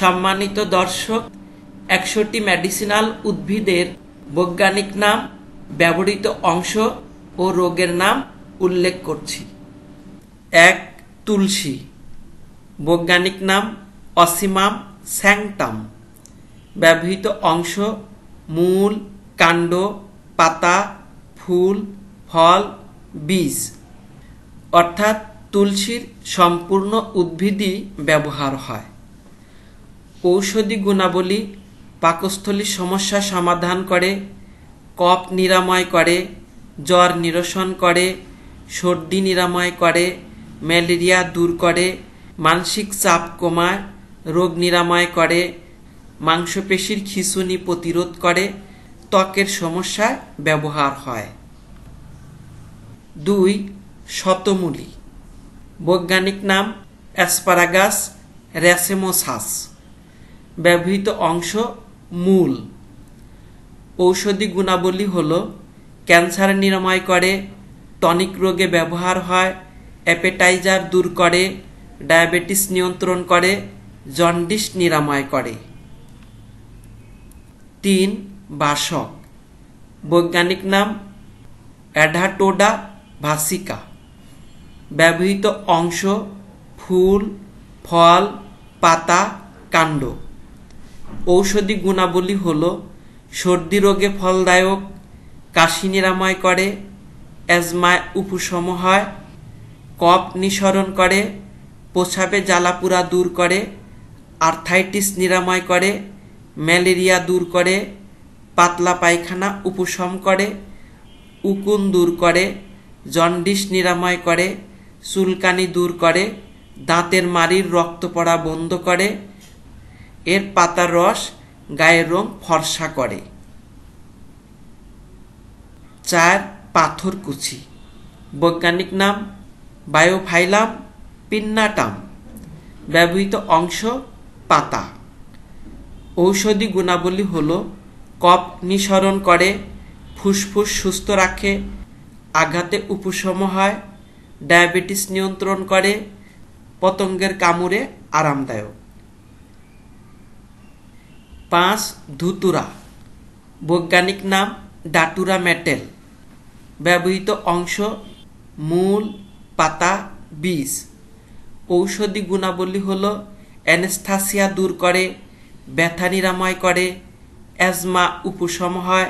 সম্মানিত দর্শক একশোটি মেডিসিনাল উদ্ভিদের বৈজ্ঞানিক নাম ব্যবহৃত অংশ ও রোগের নাম উল্লেখ করছি এক তুলসী বৈজ্ঞানিক নাম অসীমাম স্যাংটাম ব্যবহৃত অংশ মূল কাণ্ড পাতা ফুল ফল বীজ অর্থাৎ তুলসীর সম্পূর্ণ উদ্ভিদই ব্যবহার হয় ঔষধি গুণাবলী পাকস্থলী সমস্যা সমাধান করে কপ নিরাময় করে জ্বর নিরসন করে সর্দি নিরাময় করে ম্যালেরিয়া দূর করে মানসিক চাপ কমায় রোগ নিরাময় করে মাংসপেশির খিসুনি প্রতিরোধ করে ত্বকের সমস্যায় ব্যবহার হয় দুই শতমূলি বৈজ্ঞানিক নাম অ্যাসপারাগাস র্যাসেমোসাস ব্যবহৃত অংশ মূল ঔষধি গুণাবলী হল ক্যান্সার নিরাময় করে টনিক রোগে ব্যবহার হয় অ্যাপেটাইজার দূর করে ডায়াবেটিস নিয়ন্ত্রণ করে জন্ডিস নিরাময় করে তিন বাসক বৈজ্ঞানিক নাম অ্যাডাটোডা ভাসিকা ব্যবহৃত অংশ ফুল ফল পাতা কাণ্ড ঔষধি গুণাবলী হল সর্দি রোগে ফলদায়ক কাশি নিরাময় করে অ্যাজমায় উপশম হয় কপ নিঃসরণ করে প্রসাবে জ্বালাপুরা দূর করে আর্থাইটিস নিরাময় করে ম্যালেরিয়া দূর করে পাতলা পায়খানা উপশম করে উকুন দূর করে জন্ডিস নিরাময় করে চুলকানি দূর করে দাঁতের মাড়ির রক্ত পড়া বন্ধ করে এর পাতার রস গায়ের রং ফর্সা করে চার কুচি বৈজ্ঞানিক নাম বায়োফাইলাম পিন্নাটাম ব্যবহৃত অংশ পাতা ঔষধি গুণাবলী হল কপ নিঃসরণ করে ফুসফুস সুস্থ রাখে আঘাতে উপশম হয় ডায়াবেটিস নিয়ন্ত্রণ করে পতঙ্গের কামড়ে আরামদায়ক পাঁচ ধুতুরা বৈজ্ঞানিক নাম ডাটুরা মেটেল ব্যবহৃত অংশ মূল পাতা বীজ ঔষধি গুণাবলী হল অ্যানেস্থাসিয়া দূর করে ব্যথা নিরাময় করে অ্যাজমা উপশম হয়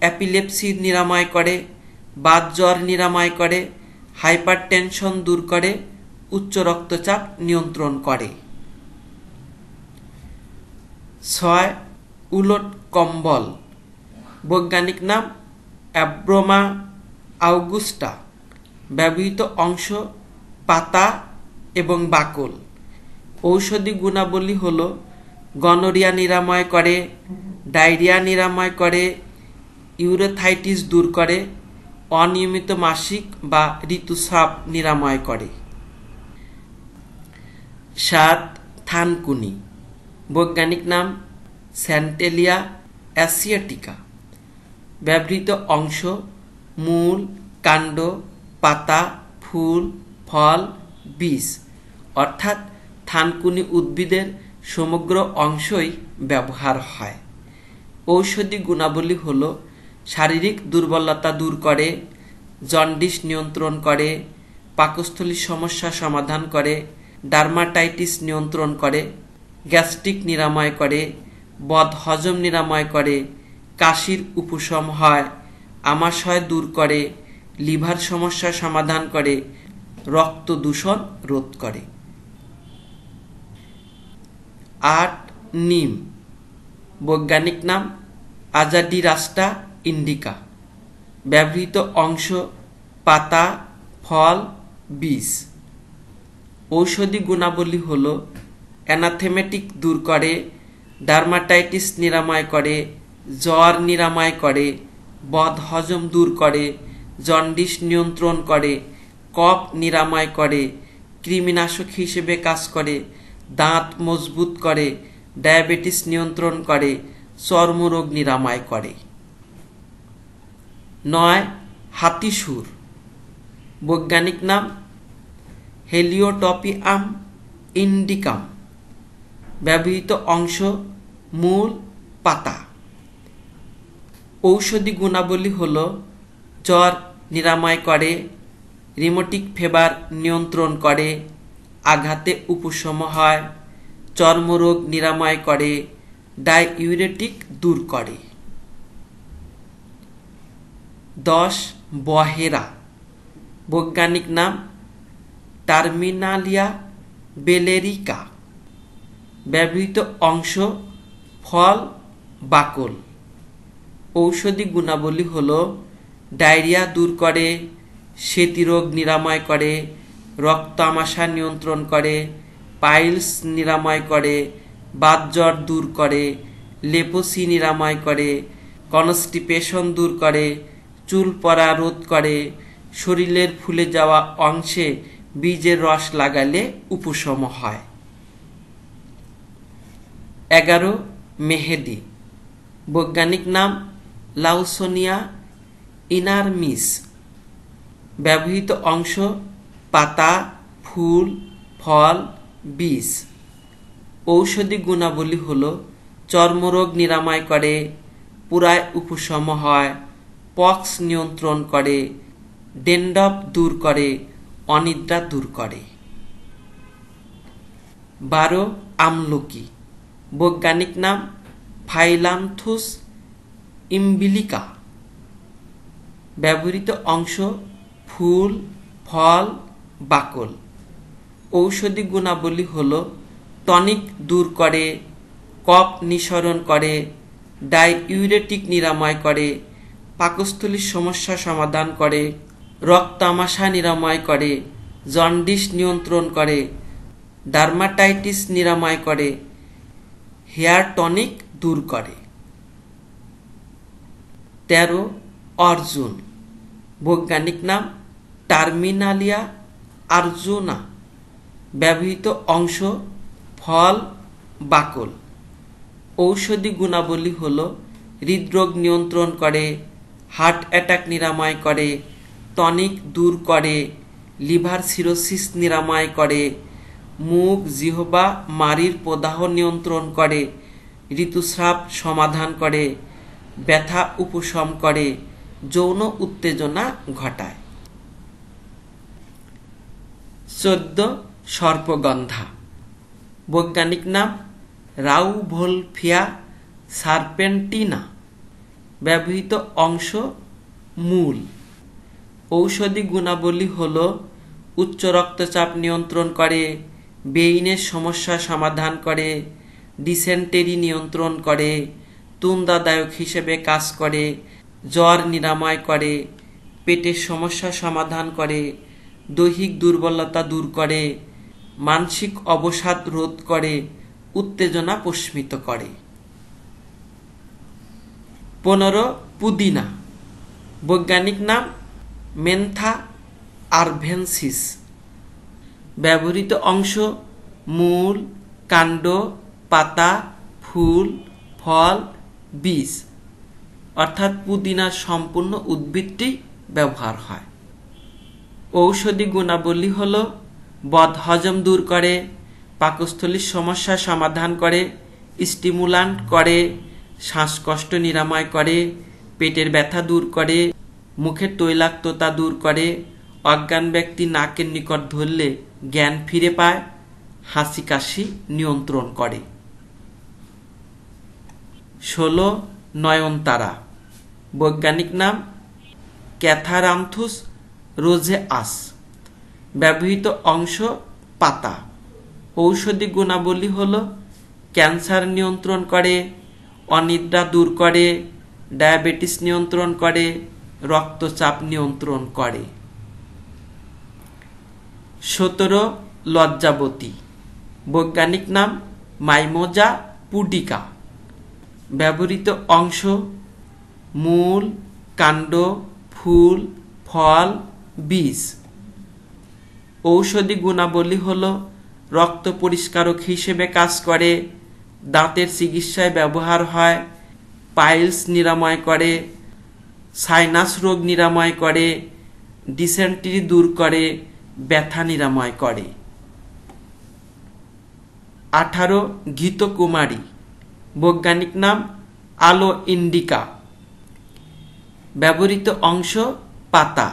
অ্যাপিলেপসি নিরাময় করে বাত জ্বর নিরাময় করে হাইপার টেনশন দূর করে উচ্চ রক্তচাপ নিয়ন্ত্রণ করে ছয় উলট কম্বল বৈজ্ঞানিক নাম অ্যাব্রোমা আউগুস্টা ব্যবহৃত অংশ পাতা এবং বাকল ঔষধি গুণাবলী হল গনোরিয়া নিরাময় করে ডায়রিয়া নিরাময় করে ইউরোথাইটিস দূর করে অনিয়মিত মাসিক বা ঋতুস্রাব নিরাময় করে সাত থানকুনি বৈজ্ঞানিক নাম স্যান্টেলিয়া অ্যাসিয়াটিকা ব্যবহৃত অংশ মূল কাণ্ড পাতা ফুল ফল বীজ অর্থাৎ থানকুনি উদ্ভিদের সমগ্র অংশই ব্যবহার হয় ঔষধি গুণাবলী হল শারীরিক দুর্বলতা দূর করে জন্ডিস নিয়ন্ত্রণ করে পাকস্থলী সমস্যা সমাধান করে ডার্মাটাইটিস নিয়ন্ত্রণ করে গ্যাস্ট্রিক নিরাময় করে বদ হজম নিরাময় করে কাশির উপশম হয় আমাশয় দূর করে লিভার সমস্যা সমাধান করে রক্ত দূষণ রোধ করে আট নিম বৈজ্ঞানিক নাম আজাডি রাস্তা ইন্ডিকা ব্যবহৃত অংশ পাতা ফল বীজ ঔষধি গুণাবলী হলো অ্যানাথেমেটিক দূর করে ডার্মাটাইটিস নিরাময় করে জ্বর নিরাময় করে বদ হজম দূর করে জন্ডিস নিয়ন্ত্রণ করে কপ নিরাময় করে কৃমিনাশক হিসেবে কাজ করে দাঁত মজবুত করে ডায়াবেটিস নিয়ন্ত্রণ করে চর্মরোগ নিরাময় করে নয় হাতিসুর বৈজ্ঞানিক নাম হেলিওটপিয়াম ইন্ডিকাম ব্যবহৃত অংশ মূল পাতা ঔষধি গুণাবলী হল জ্বর নিরাময় করে রিমোটিক ফেবার নিয়ন্ত্রণ করে আঘাতে উপশম হয় চর্মরোগ নিরাময় করে ডায়উরেটিক দূর করে দশ বহেরা বৈজ্ঞানিক নাম টার্মিনালিয়া বেলেরিকা ব্যবহৃত অংশ ফল বাকল ঔষধি গুণাবলী হল ডায়রিয়া দূর করে রোগ নিরাময় করে রক্তামাশা নিয়ন্ত্রণ করে পাইলস নিরাময় করে বাতজ্বর দূর করে লেপোসি নিরাময় করে কনস্টিপেশন দূর করে চুল পড়া রোধ করে শরীরের ফুলে যাওয়া অংশে বীজের রস লাগালে উপশম হয় এগারো মেহেদি বৈজ্ঞানিক নাম লাউসোনিয়া ইনারমিস ব্যবহৃত অংশ পাতা ফুল ফল বীজ ঔষধি গুণাবলী হল চর্মরোগ নিরাময় করে পুরায় উপশম হয় পক্স নিয়ন্ত্রণ করে ডেন্ডপ দূর করে অনিদ্রা দূর করে বারো আমলকি বৈজ্ঞানিক নাম ফাইলামথুস ইম্বিলিকা ব্যবহৃত অংশ ফুল ফল বাকল ঔষধি গুণাবলী হল টনিক দূর করে কপ নিঃসরণ করে ডাইউরেটিক নিরাময় করে পাকস্থলীর সমস্যা সমাধান করে রক্তামাশা নিরাময় করে জন্ডিস নিয়ন্ত্রণ করে ডার্মাটাইটিস নিরাময় করে হেয়ার টনিক দূর করে তেরো অর্জুন বৈজ্ঞানিক নাম টার্মিনালিয়া আর্জুনা ব্যবহৃত অংশ ফল বাকল ঔষধি গুণাবলী হল হৃদরোগ নিয়ন্ত্রণ করে হার্ট অ্যাটাক নিরাময় করে টনিক দূর করে লিভার সিরোসিস নিরাময় করে মুখ জিহবা মারির প্রদাহ নিয়ন্ত্রণ করে ঋতুস্রাব সমাধান করে ব্যথা উপশম করে যৌন উত্তেজনা ঘটায় চোদ্দ সর্পগন্ধা বৈজ্ঞানিক নাম রাউভোলফিয়া সার্পেন্টিনা ব্যবহৃত অংশ মূল ঔষধি গুণাবলী হল উচ্চ রক্তচাপ নিয়ন্ত্রণ করে বেইনের সমস্যা সমাধান করে ডিসেন্টেরি নিয়ন্ত্রণ করে তুন্দাদায়ক হিসেবে কাজ করে জ্বর নিরাময় করে পেটের সমস্যা সমাধান করে দৈহিক দুর্বলতা দূর করে মানসিক অবসাদ রোধ করে উত্তেজনা প্রশমিত করে পনেরো পুদিনা বৈজ্ঞানিক নাম মেন্থা আরভেনসিস ব্যবহৃত অংশ মূল কাণ্ড পাতা ফুল ফল বীজ অর্থাৎ পুদিনার সম্পূর্ণ উদ্ভিদটি ব্যবহার হয় ঔষধি গুণাবলী হল বদ হজম দূর করে পাকস্থলীর সমস্যা সমাধান করে স্টিমুলান্ট করে শ্বাসকষ্ট নিরাময় করে পেটের ব্যথা দূর করে মুখের তৈলাক্ততা দূর করে অজ্ঞান ব্যক্তি নাকের নিকট ধরলে জ্ঞান ফিরে পায় হাসি কাশি নিয়ন্ত্রণ করে ষোলো নয়নতারা বৈজ্ঞানিক নাম ক্যাথারামথুস রোজে আস ব্যবহৃত অংশ পাতা ঔষধি গুণাবলী হল ক্যান্সার নিয়ন্ত্রণ করে অনিদ্রা দূর করে ডায়াবেটিস নিয়ন্ত্রণ করে রক্তচাপ নিয়ন্ত্রণ করে সতেরো লজ্জাবতী বৈজ্ঞানিক নাম মাইমোজা পুডিকা ব্যবহৃত অংশ মূল কাণ্ড ফুল ফল বীজ ঔষধি গুণাবলী হল রক্ত পরিষ্কারক হিসেবে কাজ করে দাঁতের চিকিৎসায় ব্যবহার হয় পাইলস নিরাময় করে সাইনাস রোগ নিরাময় করে ডিসেন্ট্রি দূর করে ব্যথা নিরাময় করে আঠারো গীতকুমারী বৈজ্ঞানিক নাম আলো ইন্ডিকা ব্যবহৃত অংশ পাতা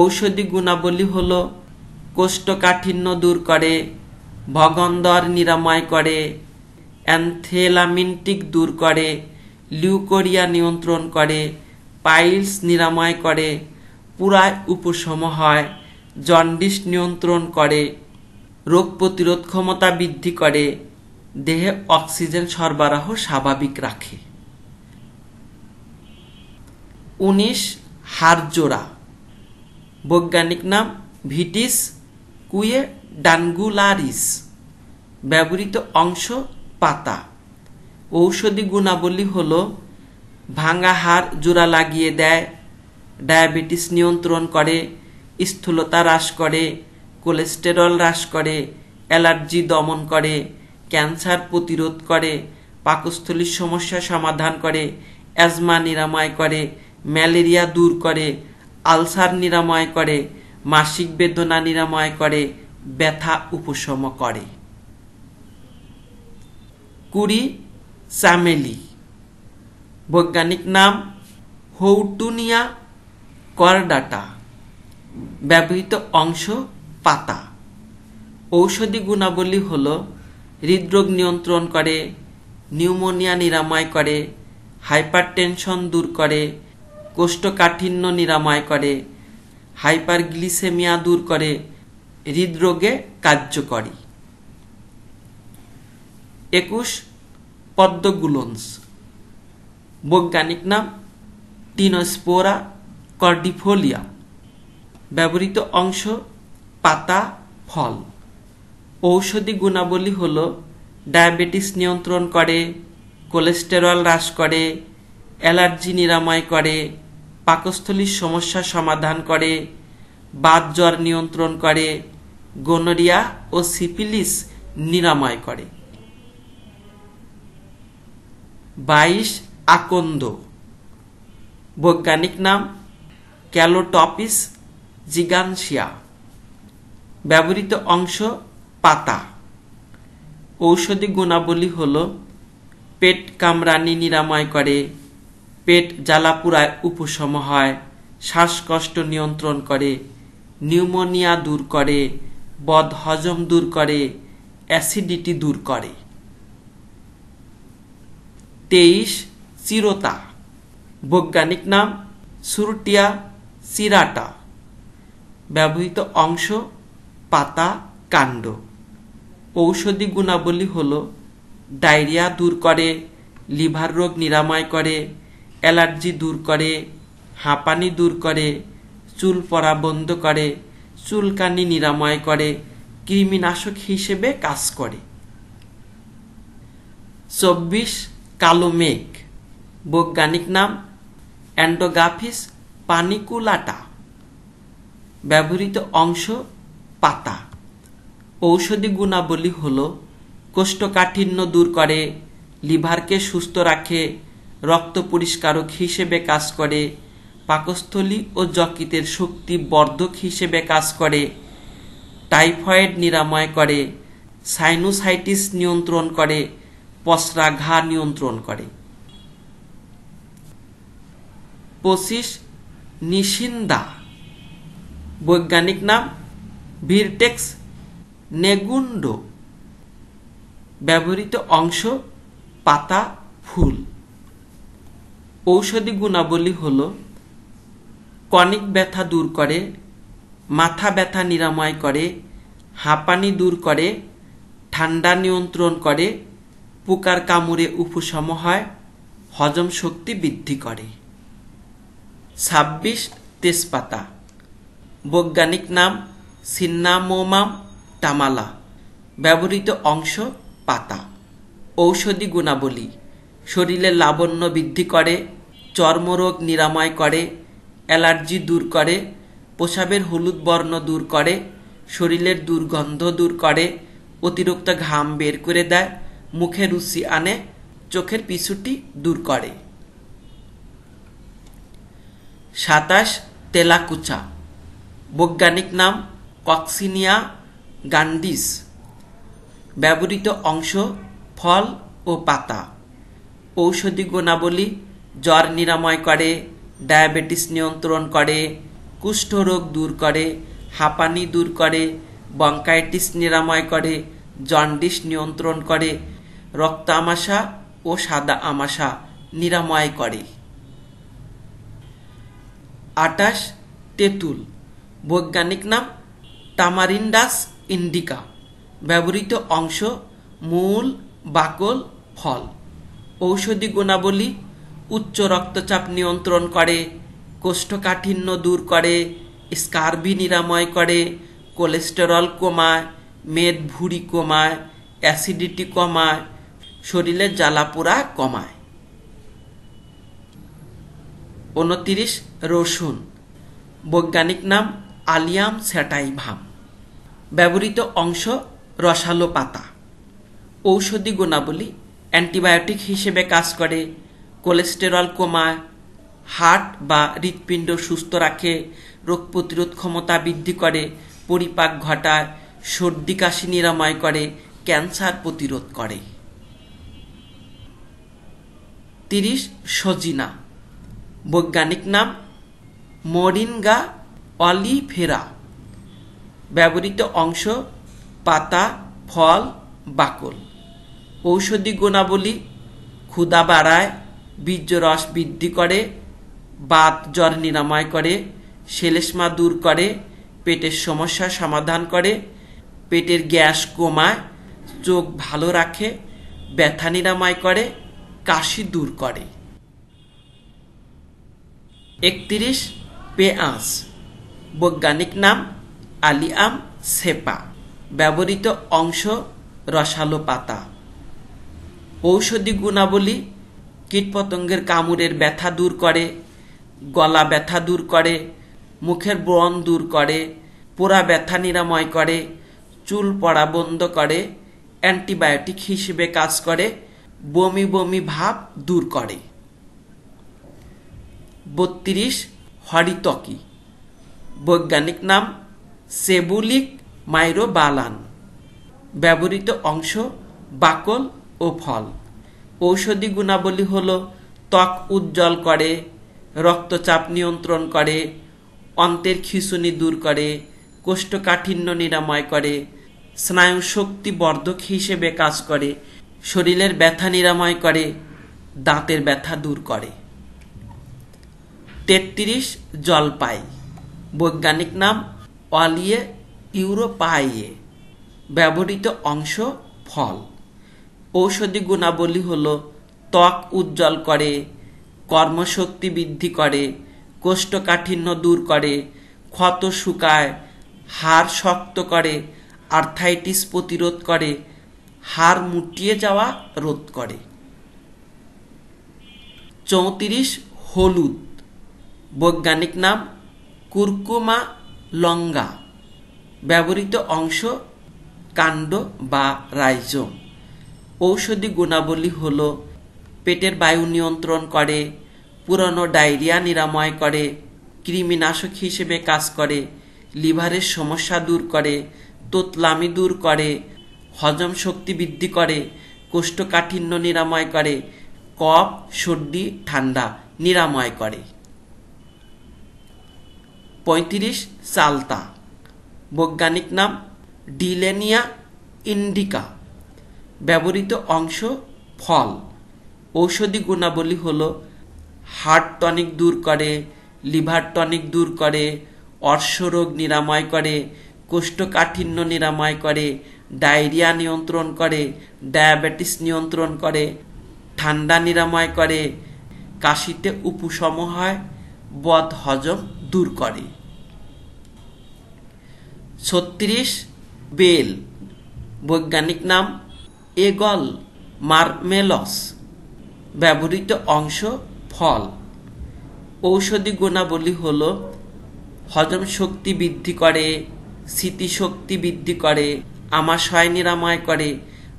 ঔষধি গুণাবলী হল কোষ্ঠকাঠিন্য দূর করে ভগন্দর নিরাময় করে অ্যান্থেলামিনটিক দূর করে লিউকোরিয়া নিয়ন্ত্রণ করে পাইলস নিরাময় করে পুরায় উপশম হয় জন্ডিস নিয়ন্ত্রণ করে রোগ প্রতিরোধ ক্ষমতা বৃদ্ধি করে দেহে অক্সিজেন সরবরাহ স্বাভাবিক রাখে উনিশ হারজোড়া বৈজ্ঞানিক নাম ভিটিস কুয়ে ডানগুলারিস ব্যবহৃত অংশ পাতা ঔষধি গুণাবলী হল ভাঙা হাড় জোড়া লাগিয়ে দেয় ডায়াবেটিস নিয়ন্ত্রণ করে স্থূলতা হ্রাস করে কোলেস্টেরল হ্রাস করে অ্যালার্জি দমন করে ক্যান্সার প্রতিরোধ করে পাকস্থলীর সমস্যা সমাধান করে অ্যাজমা নিরাময় করে ম্যালেরিয়া দূর করে আলসার নিরাময় করে মাসিক বেদনা নিরাময় করে ব্যথা উপশম করে কুড়ি চামেলি বৈজ্ঞানিক নাম হৌটুনিয়া করডাটা ব্যবহৃত অংশ পাতা ঔষধি গুণাবলী হল হৃদরোগ নিয়ন্ত্রণ করে নিউমোনিয়া নিরাময় করে হাইপারটেনশন দূর করে কোষ্ঠকাঠিন্য নিরাময় করে হাইপারগ্লিসেমিয়া দূর করে হৃদরোগে কার্যকরী একুশ পদ্মগুলন্স বৈজ্ঞানিক নাম টিনোস্পোরা কর্ডিফোলিয়া ব্যবহৃত অংশ পাতা ফল ঔষধি গুণাবলী হল ডায়াবেটিস নিয়ন্ত্রণ করে কোলেস্টেরল হ্রাস করে অ্যালার্জি নিরাময় করে পাকস্থলীর সমস্যা সমাধান করে বাত জ্বর নিয়ন্ত্রণ করে গোনোরিয়া ও সিপিলিস নিরাময় করে বাইশ আকন্দ বৈজ্ঞানিক নাম ক্যালোটপিস জিগানশিয়া ব্যবহৃত অংশ পাতা ঔষধি গুণাবলী হল পেট কামরানি নিরাময় করে পেট জ্বালাপুরায় উপশম হয় শ্বাসকষ্ট নিয়ন্ত্রণ করে নিউমোনিয়া দূর করে বদ হজম দূর করে অ্যাসিডিটি দূর করে তেইশ চিরতা বৈজ্ঞানিক নাম সুরটিয়া সিরাটা ব্যবহৃত অংশ পাতা কাণ্ড ঔষধি গুণাবলী হল ডায়রিয়া দূর করে লিভার রোগ নিরাময় করে অ্যালার্জি দূর করে হাঁপানি দূর করে চুল পড়া বন্ধ করে চুলকানি নিরাময় করে কৃমিনাশক হিসেবে কাজ করে চব্বিশ কালো মেঘ বৈজ্ঞানিক নাম অ্যান্ডোগাফিস পানিকুলাটা ব্যবহৃত অংশ পাতা ঔষধি গুণাবলী হল কোষ্ঠকাঠিন্য দূর করে লিভারকে সুস্থ রাখে রক্ত পরিষ্কারক হিসেবে কাজ করে পাকস্থলী ও যকৃতের শক্তি বর্ধক হিসেবে কাজ করে টাইফয়েড নিরাময় করে সাইনোসাইটিস নিয়ন্ত্রণ করে পসরা ঘা নিয়ন্ত্রণ করে পঁচিশ নিশিন্দা বৈজ্ঞানিক নাম ভিরটেক্স নেগুন্ডো ব্যবহৃত অংশ পাতা ফুল ঔষধি গুণাবলী হল কনিক ব্যথা দূর করে মাথা ব্যথা নিরাময় করে হাঁপানি দূর করে ঠান্ডা নিয়ন্ত্রণ করে পোকার কামড়ে উপশম হয় হজম শক্তি বৃদ্ধি করে ছাব্বিশ তেজপাতা বৈজ্ঞানিক নাম সিন্নামোমাম টামালা ব্যবহৃত অংশ পাতা ঔষধি গুণাবলী শরীরে লাবণ্য বৃদ্ধি করে চর্মরোগ নিরাময় করে অ্যালার্জি দূর করে পোশাবের হলুদ বর্ণ দূর করে শরীরের দুর্গন্ধ দূর করে অতিরিক্ত ঘাম বের করে দেয় মুখে রুচি আনে চোখের পিছুটি দূর করে সাতাশ তেলাকুচা বৈজ্ঞানিক নাম কক্সিনিয়া গান্ডিস ব্যবহৃত অংশ ফল ও পাতা ঔষধি গুণাবলী জ্বর নিরাময় করে ডায়াবেটিস নিয়ন্ত্রণ করে কুষ্ঠরোগ দূর করে হাঁপানি দূর করে বঙ্কাইটিস নিরাময় করে জন্ডিস নিয়ন্ত্রণ করে রক্ত আমাশা ও সাদা আমাশা নিরাময় করে আটাশ তেঁতুল বৈজ্ঞানিক নাম টামারিন্ডাস ইন্ডিকা ব্যবহৃত অংশ মূল বাকল ফল ঔষধি গুণাবলী উচ্চ রক্তচাপ নিয়ন্ত্রণ করে কোষ্ঠকাঠিন্য দূর করে স্কার্বি নিরাময় করে কোলেস্টেরল কমায় মেদ ভুঁড়ি কমায় অ্যাসিডিটি কমায় শরীরের জ্বালাপোড়া কমায় উনত্রিশ রসুন বৈজ্ঞানিক নাম আলিয়াম স্যাটাইভাম ব্যবহৃত অংশ রসালো পাতা ঔষধি গুণাবলী অ্যান্টিবায়োটিক হিসেবে কাজ করে কোলেস্টেরল কমায় হার্ট বা হৃৎপিণ্ড সুস্থ রাখে রোগ প্রতিরোধ ক্ষমতা বৃদ্ধি করে পরিপাক ঘটায় সর্দি কাশি নিরাময় করে ক্যান্সার প্রতিরোধ করে তিরিশ সজিনা বৈজ্ঞানিক নাম মরিনগা অলিফেরা ব্যবহৃত অংশ পাতা ফল বাকল ঔষধি গুণাবলী ক্ষুদা বাড়ায় বীর্যরস বৃদ্ধি করে বাত জ্বর নিরাময় করে সেলেসমা দূর করে পেটের সমস্যা সমাধান করে পেটের গ্যাস কমায় চোখ ভালো রাখে ব্যথা নিরাময় করে কাশি দূর করে একত্রিশ পেঁয়াজ বৈজ্ঞানিক নাম আলিয়াম সেপা ব্যবহৃত অংশ রসালো পাতা ঔষধি গুণাবলী কীটপতঙ্গের কামড়ের ব্যথা দূর করে গলা ব্যথা দূর করে মুখের ব্রণ দূর করে পোড়া ব্যথা নিরাময় করে চুল পড়া বন্ধ করে অ্যান্টিবায়োটিক হিসেবে কাজ করে বমি বমি ভাব দূর করে বত্রিশ হরিতকি বৈজ্ঞানিক নাম সেবুলিক মাইরোবালান ব্যবহৃত অংশ বাকল ও ফল ঔষধি গুণাবলী হল ত্বক উজ্জ্বল করে রক্তচাপ নিয়ন্ত্রণ করে অন্তের খিসুনি দূর করে কোষ্ঠকাঠিন্য নিরাময় করে স্নায়ু শক্তি বর্ধক হিসেবে কাজ করে শরীরের ব্যথা নিরাময় করে দাঁতের ব্যথা দূর করে তেত্রিশ জলপাই বৈজ্ঞানিক নাম অলিয়ে ইউরোপাইয়ে ব্যবহৃত অংশ ফল ঔষধি গুণাবলী হল ত্বক উজ্জ্বল করে কর্মশক্তি বৃদ্ধি করে কোষ্ঠকাঠিন্য দূর করে ক্ষত শুকায় হাড় শক্ত করে আর্থাইটিস প্রতিরোধ করে হাড় মুটিয়ে যাওয়া রোধ করে চৌত্রিশ হলুদ বৈজ্ঞানিক নাম কুরকুমা লঙ্গা ব্যবহৃত অংশ কাণ্ড বা রাইজম ঔষধি গুণাবলী হল পেটের বায়ু নিয়ন্ত্রণ করে পুরনো ডায়রিয়া নিরাময় করে কৃমিনাশক হিসেবে কাজ করে লিভারের সমস্যা দূর করে তোতলামি দূর করে হজম শক্তি বৃদ্ধি করে কোষ্ঠকাঠিন্য নিরাময় করে কফ সর্দি ঠান্ডা নিরাময় করে পঁয়ত্রিশ সালতা বৈজ্ঞানিক নাম ডিলেনিয়া ইন্ডিকা ব্যবহৃত অংশ ফল ঔষধি গুণাবলী হল হার্ট টনিক দূর করে লিভার টনিক দূর করে অর্শরোগ নিরাময় করে কোষ্ঠকাঠিন্য নিরাময় করে ডায়রিয়া নিয়ন্ত্রণ করে ডায়াবেটিস নিয়ন্ত্রণ করে ঠান্ডা নিরাময় করে কাশিতে উপশম হয় বদ হজম দূর করে ছত্রিশ বেল বৈজ্ঞানিক নাম এগল মার্মেলস ব্যবহৃত অংশ ফল ঔষধি গুণাবলী হল হজম শক্তি বৃদ্ধি করে স্মৃতিশক্তি বৃদ্ধি করে আমাশয় নিরাময় করে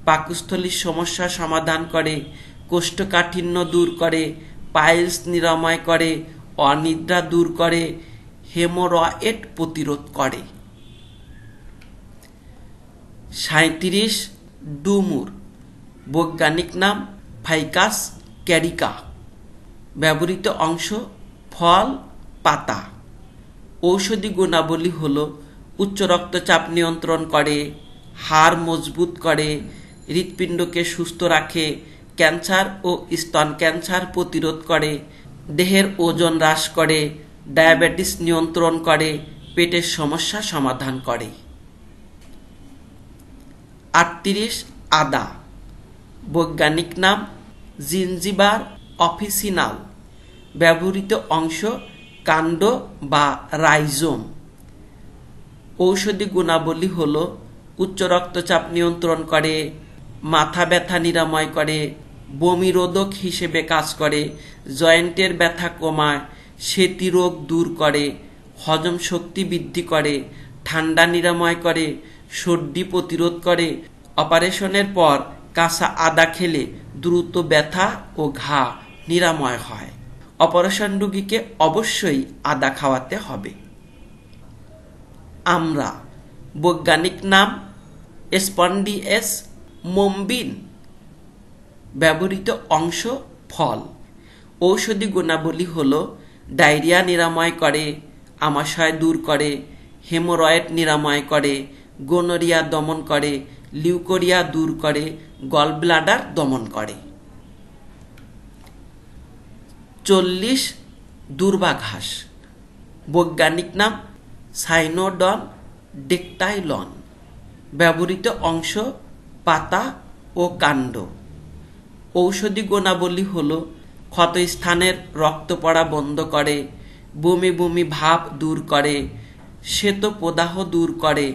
পাকস্থলীর সমস্যা সমাধান করে কোষ্ঠকাঠিন্য দূর করে পাইলস নিরাময় করে অনিদ্রা দূর করে হেমোরয়েড প্রতিরোধ করে সাঁত্রিশ ডুমুর বৈজ্ঞানিক নাম ফাইকাস ক্যারিকা ব্যবহৃত অংশ ফল পাতা ঔষধি গুণাবলী হল উচ্চ রক্তচাপ নিয়ন্ত্রণ করে হাড় মজবুত করে হৃৎপিণ্ডকে সুস্থ রাখে ক্যান্সার ও স্তন ক্যান্সার প্রতিরোধ করে দেহের ওজন হ্রাস করে ডায়াবেটিস নিয়ন্ত্রণ করে পেটের সমস্যা সমাধান করে আটত্রিশ আদা বৈজ্ঞানিক নাম জিনজিবার অফিসিনাল ব্যবহৃত অংশ কাণ্ড বা রাইজোম ঔষধি গুণাবলী হল উচ্চ রক্তচাপ নিয়ন্ত্রণ করে মাথা ব্যথা নিরাময় করে বমিরোধক হিসেবে কাজ করে জয়েন্টের ব্যথা কমায় রোগ দূর করে হজম শক্তি বৃদ্ধি করে ঠান্ডা নিরাময় করে সর্দি প্রতিরোধ করে অপারেশনের পর কাঁচা আদা খেলে দ্রুত ব্যথা ও ঘা নিরাময় হয় অপারেশন রুগীকে অবশ্যই আদা খাওয়াতে হবে আমরা বৈজ্ঞানিক নাম স্পন্ডিএস মোমবিন ব্যবহৃত অংশ ফল ঔষধি গুণাবলী হল ডায়রিয়া নিরাময় করে আমাশয় দূর করে হেমোরয়েড নিরাময় করে গোনোরিয়া দমন করে লিউকোরিয়া দূর করে গলব্লাডার দমন করে চল্লিশ দুর্বাঘাস বৈজ্ঞানিক নাম সাইনোডন ডেকটাইলন ব্যবহৃত অংশ পাতা ও কাণ্ড ঔষধি গুণাবলী হল ক্ষতস্থানের রক্ত পড়া বন্ধ করে বমি বমি ভাব দূর করে শ্বেত প্রদাহ দূর করে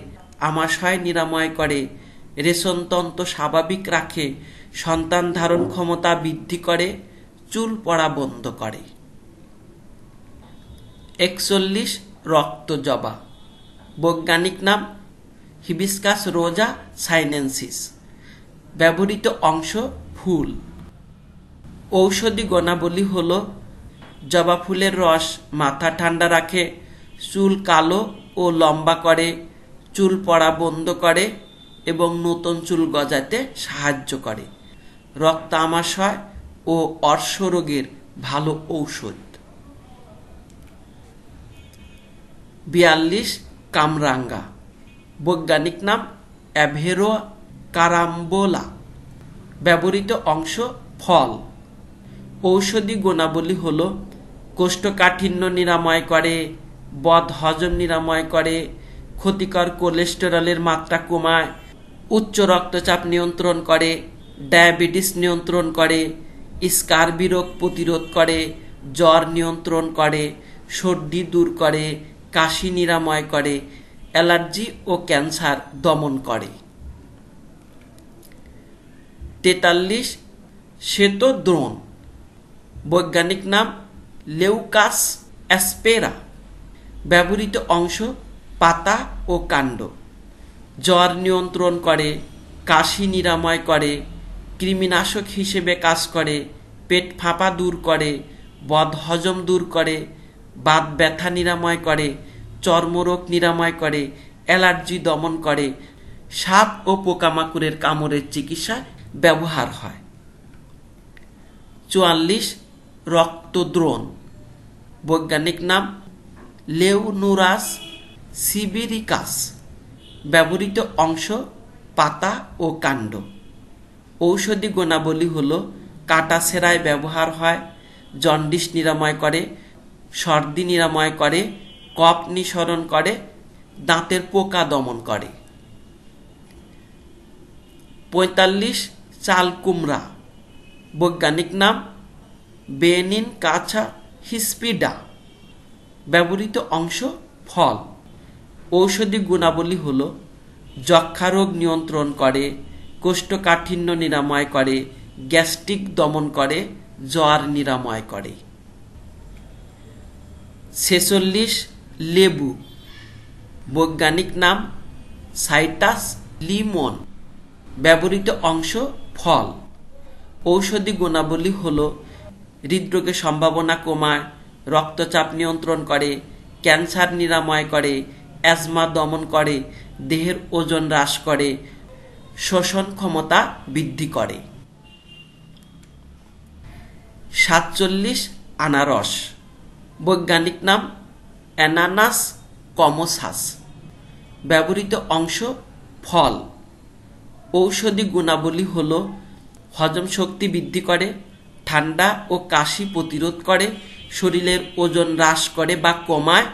আমাশয় নিরাময় করে রেশনতন্ত্র স্বাভাবিক রাখে সন্তান ধারণ ক্ষমতা বৃদ্ধি করে চুল পড়া বন্ধ করে একচল্লিশ রক্ত জবা বৈজ্ঞানিক নাম হিবিসকাস রোজা সাইনেন্সিস ব্যবহৃত অংশ ফুল ঔষধি গণাবলী হল জবা ফুলের রস মাথা ঠান্ডা রাখে চুল কালো ও লম্বা করে চুল পড়া বন্ধ করে এবং নতুন চুল গজাতে সাহায্য করে রক্তামাশয় ও অর্শ রোগের ভালো ঔষধ বিয়াল্লিশ কামরাঙ্গা বৈজ্ঞানিক নাম অ্যাভেরো কারাম্বোলা ব্যবহৃত অংশ ফল ঔষধি গুণাবলী হল কোষ্ঠকাঠিন্য নিরাময় করে বদ হজম নিরাময় করে ক্ষতিকর কোলেস্টেরলের মাত্রা কমায় উচ্চ রক্তচাপ নিয়ন্ত্রণ করে ডায়াবেটিস নিয়ন্ত্রণ করে স্কার্বি রোগ প্রতিরোধ করে জ্বর নিয়ন্ত্রণ করে সর্দি দূর করে কাশি নিরাময় করে অ্যালার্জি ও ক্যান্সার দমন করে তেতাল্লিশ শ্বেত দ্রোণ বৈজ্ঞানিক নাম লেউকাস অ্যাসপেরা ব্যবহৃত অংশ পাতা ও কাণ্ড জ্বর নিয়ন্ত্রণ করে কাশি নিরাময় করে কৃমিনাশক হিসেবে কাজ করে পেট ফাঁপা দূর করে বদ হজম দূর করে বাত ব্যথা নিরাময় করে চর্মরোগ নিরাময় করে অ্যালার্জি দমন করে সাপ ও পোকামাকুরের কামড়ের চিকিৎসা ব্যবহার হয় চুয়াল্লিশ রক্তদ্রোণ বৈজ্ঞানিক নাম লেউনুরাস সিবিরিকাস ব্যবহৃত অংশ পাতা ও কাণ্ড ঔষধি গুণাবলী হল কাটা সেরায় ব্যবহার হয় জন্ডিস নিরাময় করে সর্দি নিরাময় করে কপ নিঃসরণ করে দাঁতের পোকা দমন করে পঁয়তাল্লিশ চাল কুমড়া বৈজ্ঞানিক নাম বেনিন কাছা হিসপিডা ব্যবহৃত অংশ ফল ঔষধি গুণাবলী হল যক্ষারোগ নিয়ন্ত্রণ করে কোষ্ঠকাঠিন্য নিরাময় করে গ্যাস্ট্রিক দমন করে জ্বর নিরাময় করে ছেচল্লিশ লেবু বৈজ্ঞানিক নাম সাইটাস লিমন ব্যবহৃত অংশ ফল ঔষধি গুণাবলী হলো হৃদরোগের সম্ভাবনা কমায় রক্তচাপ নিয়ন্ত্রণ করে ক্যান্সার নিরাময় করে অ্যাজমা দমন করে দেহের ওজন হ্রাস করে শোষণ ক্ষমতা বৃদ্ধি করে সাতচল্লিশ আনারস বৈজ্ঞানিক নাম অ্যানানাস কমোসাস ব্যবহৃত অংশ ফল ঔষধি গুণাবলী হল হজম শক্তি বৃদ্ধি করে ঠান্ডা ও কাশি প্রতিরোধ করে শরীরের ওজন হ্রাস করে বা কমায়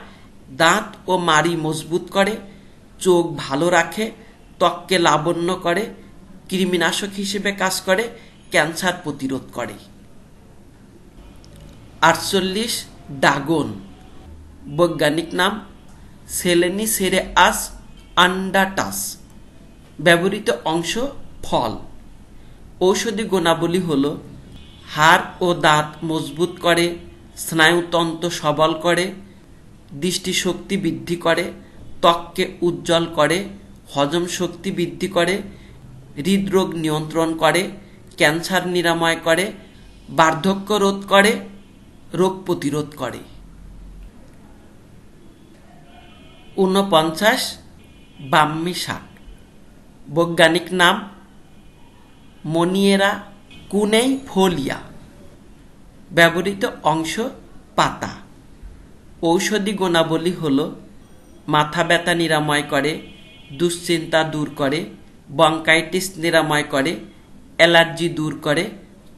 দাঁত ও মাড়ি মজবুত করে চোখ ভালো রাখে ত্বককে লাবণ্য করে কৃমিনাশক হিসেবে কাজ করে ক্যান্সার প্রতিরোধ করে আটচল্লিশ ডাগন বৈজ্ঞানিক নাম সেলেনি সেরে আস আন্ডাটাস ব্যবহৃত অংশ ফল ঔষধি গুণাবলী হলো হাড় ও দাঁত মজবুত করে স্নায়ুতন্ত্র সবল করে দৃষ্টিশক্তি বৃদ্ধি করে ত্বককে উজ্জ্বল করে হজম শক্তি বৃদ্ধি করে হৃদরোগ নিয়ন্ত্রণ করে ক্যান্সার নিরাময় করে বার্ধক্য রোধ করে রোগ প্রতিরোধ করে ঊনপঞ্চাশ বাম্মি শাক বৈজ্ঞানিক নাম মনিয়েরা কুনেইফোলিয়া ব্যবহৃত অংশ পাতা ঔষধি গুণাবলী হল মাথা ব্যথা নিরাময় করে দুশ্চিন্তা দূর করে বঙ্কাইটিস নিরাময় করে অ্যালার্জি দূর করে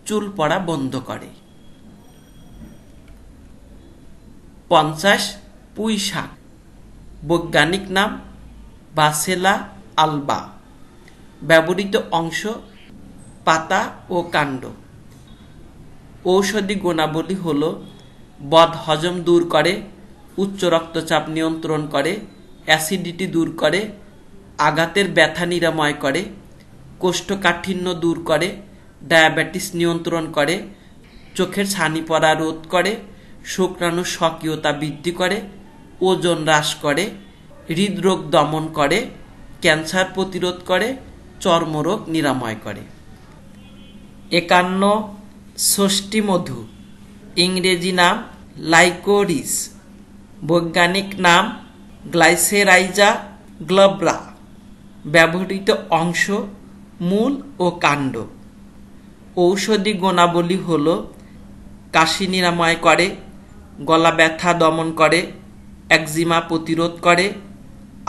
চুল পড়া বন্ধ করে পঞ্চাশ পুঁই শাক বৈজ্ঞানিক নাম বাসেলা আলবা ব্যবহৃত অংশ পাতা ও কাণ্ড ঔষধি গুণাবলী হল বদ হজম দূর করে উচ্চ রক্তচাপ নিয়ন্ত্রণ করে অ্যাসিডিটি দূর করে আঘাতের ব্যথা নিরাময় করে কোষ্ঠকাঠিন্য দূর করে ডায়াবেটিস নিয়ন্ত্রণ করে চোখের ছানি পড়া রোধ করে শুক্রাণু সক্রিয়তা বৃদ্ধি করে ওজন হ্রাস করে হৃদরোগ দমন করে ক্যান্সার প্রতিরোধ করে চর্মরোগ নিরাময় করে একান্ন ষষ্ঠী মধু ইংরেজি নাম লাইকোরিস বৈজ্ঞানিক নাম গ্লাইসেরাইজা গ্লব্রা ব্যবহৃত অংশ মূল ও কাণ্ড ঔষধি গুণাবলী হল কাশি নিরাময় করে গলা ব্যথা দমন করে একজিমা প্রতিরোধ করে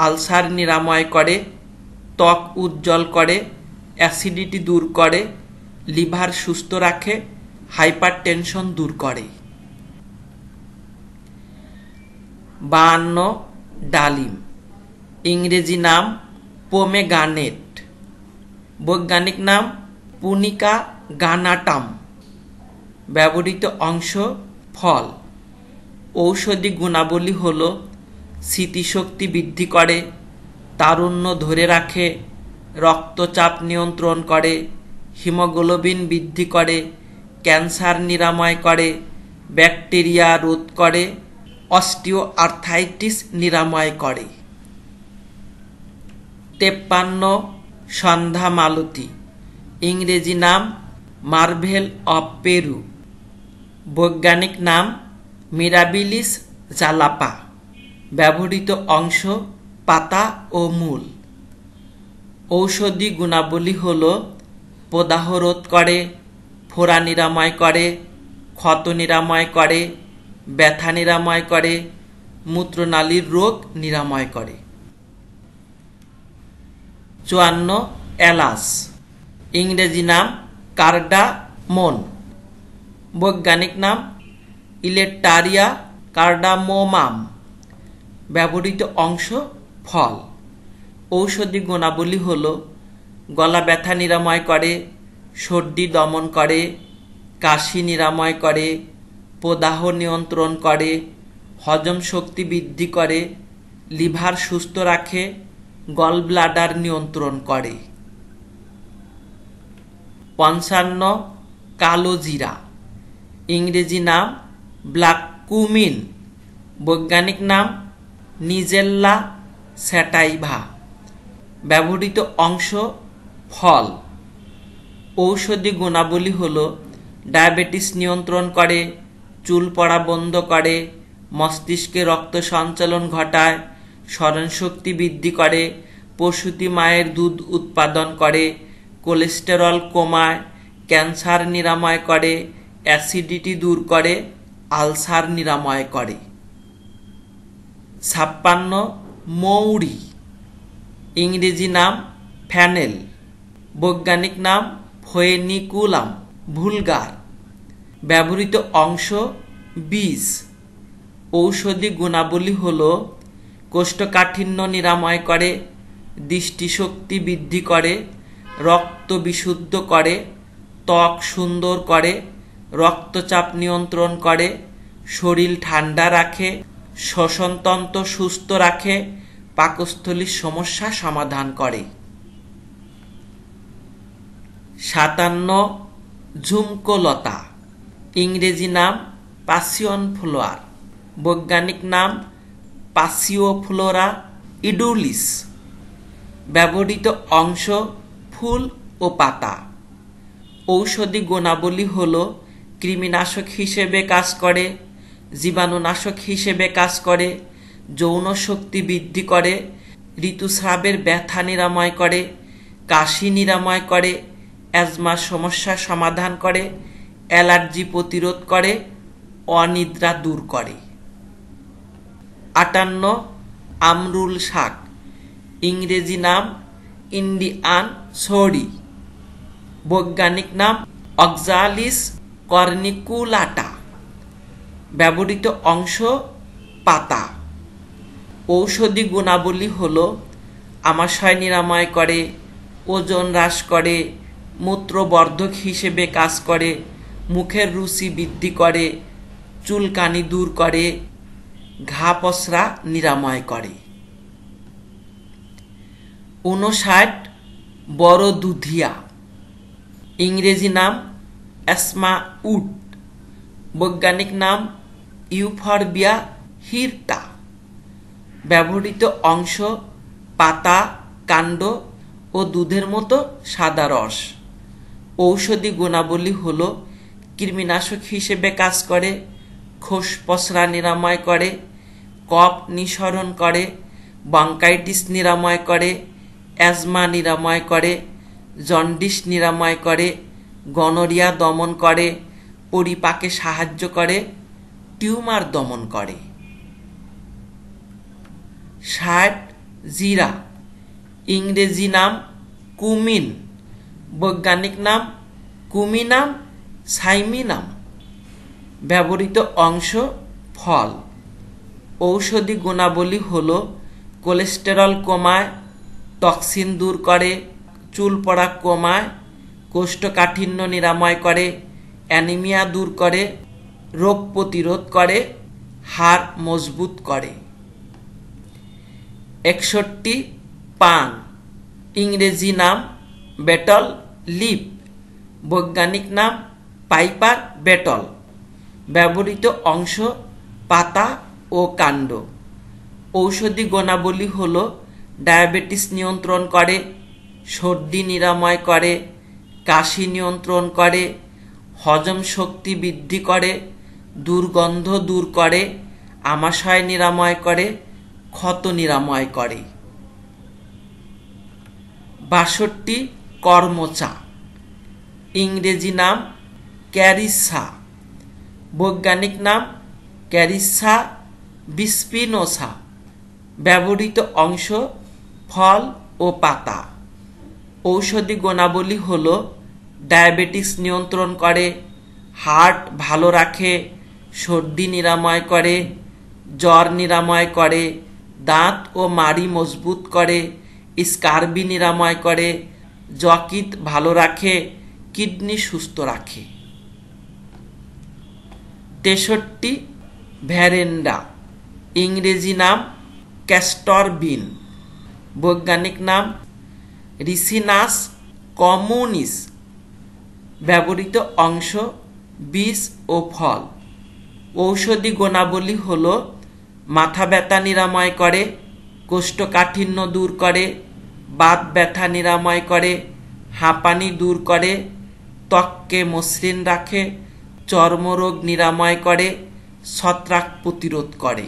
আলসার নিরাময় করে ত্বক উজ্জ্বল করে অ্যাসিডিটি দূর করে লিভার সুস্থ রাখে হাইপার টেনশন দূর করে বান্ন ডালিম ইংরেজি নাম পোমেগানেট বৈজ্ঞানিক নাম পুনিকা গানাটাম ব্যবহৃত অংশ ফল ঔষধি গুণাবলী হল স্মৃতিশক্তি বৃদ্ধি করে তারুণ্য ধরে রাখে রক্তচাপ নিয়ন্ত্রণ করে হিমোগ্লোবিন বৃদ্ধি করে ক্যান্সার নিরাময় করে ব্যাকটেরিয়া রোধ করে অস্টিও আর্থাইটিস নিরাময় করে তেপ্পান্ন সন্ধ্যা মালতী ইংরেজি নাম মার্ভেল অফ পেরু বৈজ্ঞানিক নাম মিরাবিলিস জালাপা ব্যবহৃত অংশ পাতা ও মূল ঔষধি গুণাবলী হলো প্রদাহ রোধ করে ফোড়া নিরাময় করে ক্ষত নিরাময় করে ব্যথা নিরাময় করে মূত্রনালীর রোগ নিরাময় করে চুয়ান্ন এলাস ইংরেজি নাম কার্ডামোন বৈজ্ঞানিক নাম ইলেকটারিয়া কার্ডামোমাম ব্যবহৃত অংশ ফল ঔষধি গুণাবলী হলো গলা ব্যথা নিরাময় করে সর্দি দমন করে কাশি নিরাময় করে প্রদাহ নিয়ন্ত্রণ করে হজম শক্তি বৃদ্ধি করে লিভার সুস্থ রাখে গল ব্লাডার নিয়ন্ত্রণ করে পঞ্চান্ন কালো জিরা ইংরেজি নাম ব্ল্যাক কুমিন বৈজ্ঞানিক নাম নিজেল্লা স্যাটাইভা ব্যবহৃত অংশ ফল ঔষধি গুণাবলী হল ডায়াবেটিস নিয়ন্ত্রণ করে চুল পড়া বন্ধ করে মস্তিষ্কে রক্ত সঞ্চালন ঘটায় স্মরণশক্তি বৃদ্ধি করে প্রসূতি মায়ের দুধ উৎপাদন করে কোলেস্টেরল কমায় ক্যান্সার নিরাময় করে অ্যাসিডিটি দূর করে আলসার নিরাময় করে ছাপ্পান্ন মৌরি ইংরেজি নাম ফ্যানেল বৈজ্ঞানিক নাম ফয়েনিকুলাম ভুলগার ব্যবহৃত অংশ বীজ ঔষধি গুণাবলী হল কোষ্ঠকাঠিন্য নিরাময় করে দৃষ্টিশক্তি বৃদ্ধি করে রক্ত বিশুদ্ধ করে ত্বক সুন্দর করে রক্তচাপ নিয়ন্ত্রণ করে শরীর ঠান্ডা রাখে শ্বসনতন্ত্র সুস্থ রাখে পাকস্থলীর সমস্যা সমাধান করে সাতান্ন ঝুমকোলতা ইংরেজি নাম পাসিয়ন ফ্লোয়ার বৈজ্ঞানিক নাম ফ্লোরা ইডুলিস ব্যবহৃত অংশ ফুল ও পাতা ঔষধি গুণাবলী হল কৃমিনাশক হিসেবে কাজ করে জীবাণুনাশক হিসেবে কাজ করে যৌন শক্তি বৃদ্ধি করে ঋতুস্রাবের ব্যথা নিরাময় করে কাশি নিরাময় করে অ্যাজমা সমস্যা সমাধান করে অ্যালার্জি প্রতিরোধ করে অনিদ্রা দূর করে আটান্ন আমরুল শাক ইংরেজি নাম ইন্ডিয়ান সরি বৈজ্ঞানিক নাম অক্সালিস কর্নিকুলাটা ব্যবহৃত অংশ পাতা ঔষধি গুণাবলী হল আমাশয় নিরাময় করে ওজন হ্রাস করে মূত্রবর্ধক হিসেবে কাজ করে মুখের রুচি বৃদ্ধি করে চুলকানি দূর করে ঘা পসরা নিরাময় করে উনষাট বড় দুধিয়া ইংরেজি নাম অ্যাসমা উড বৈজ্ঞানিক নাম ইউফরবিয়া হিরটা ব্যবহৃত অংশ পাতা কাণ্ড ও দুধের মতো সাদা রস ঔষধি গুণাবলী হল কৃমিনাশক হিসেবে কাজ করে খোস পসরা নিরাময় করে কপ নিঃসরণ করে বাঙ্কাইটিস নিরাময় করে অ্যাজমা নিরাময় করে জন্ডিস নিরাময় করে গনোরিয়া দমন করে পরিপাকে সাহায্য করে টিউমার দমন করে ষাট জিরা ইংরেজি নাম কুমিন বৈজ্ঞানিক নাম কুমি নাম সাইমি নাম ব্যবহৃত অংশ ফল ঔষধি গুণাবলী হল কোলেস্টেরল কমায় টক্সিন দূর করে চুল পড়া কমায় কোষ্ঠকাঠিন্য নিরাময় করে অ্যানিমিয়া দূর করে রোগ প্রতিরোধ করে হার মজবুত করে একষট্টি পান ইংরেজি নাম বেটল লিপ বৈজ্ঞানিক নাম পাইপার বেটল ব্যবহৃত অংশ পাতা ও কাণ্ড ঔষধি গুণাবলী হল ডায়াবেটিস নিয়ন্ত্রণ করে সর্দি নিরাময় করে কাশি নিয়ন্ত্রণ করে হজম শক্তি বৃদ্ধি করে দুর্গন্ধ দূর করে আমাশয় নিরাময় করে ক্ষত নিরাময় করে বাষট্টি কর্মচা ইংরেজি নাম ক্যারিসা বৈজ্ঞানিক নাম ক্যারিসা বিস্পিনোসা ব্যবহৃত অংশ ফল ও পাতা ঔষধি গুণাবলী হল ডায়াবেটিস নিয়ন্ত্রণ করে হার্ট ভালো রাখে সর্দি নিরাময় করে জ্বর নিরাময় করে দাঁত ও মাড়ি মজবুত করে স্কার্বি নিরাময় করে যকৃত ভালো রাখে কিডনি সুস্থ রাখে তেষট্টি ভ্যারেন্ডা ইংরেজি নাম ক্যাস্টর বিন বৈজ্ঞানিক নাম রিসিনাস কমুনিস ব্যবহৃত অংশ বীজ ও ফল ঔষধি গুণাবলী হল মাথা ব্যথা নিরাময় করে কোষ্ঠকাঠিন্য দূর করে বাত ব্যথা নিরাময় করে হাঁপানি দূর করে ত্বককে মসৃণ রাখে চর্মরোগ নিরাময় করে ছত্রাক প্রতিরোধ করে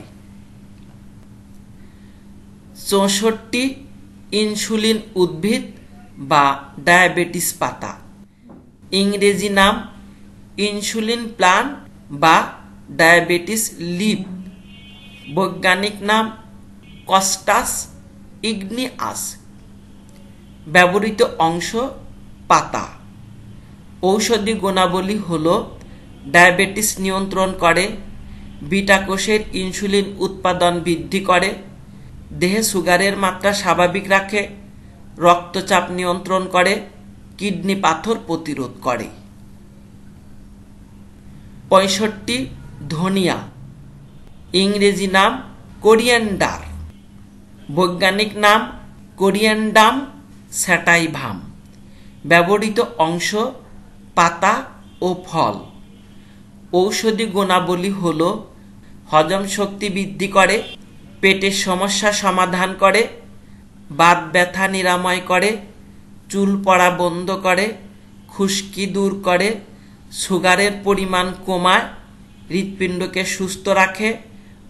চৌষট্টি ইনসুলিন উদ্ভিদ বা ডায়াবেটিস পাতা ইংরেজি নাম ইনসুলিন প্লান বা ডায়াবেটিস লিভ বৈজ্ঞানিক নাম কস্টাস ইগনিয়াস ব্যবহৃত অংশ পাতা ঔষধি গুণাবলী হল ডায়াবেটিস নিয়ন্ত্রণ করে বিটা কোষের ইনসুলিন উৎপাদন বৃদ্ধি করে দেহে সুগারের মাত্রা স্বাভাবিক রাখে রক্তচাপ নিয়ন্ত্রণ করে কিডনি পাথর প্রতিরোধ করে পঁয়ষট্টি ধনিয়া ইংরেজি নাম কোরিয়ান্ডার বৈজ্ঞানিক নাম কোরিয়ান্ডাম স্যাটাইভাম ব্যবহৃত অংশ পাতা ও ফল ঔষধি গুণাবলী হল হজম শক্তি বৃদ্ধি করে পেটের সমস্যা সমাধান করে বাত ব্যথা নিরাময় করে চুল পড়া বন্ধ করে খুশকি দূর করে সুগারের পরিমাণ কমায় হৃৎপিণ্ডকে সুস্থ রাখে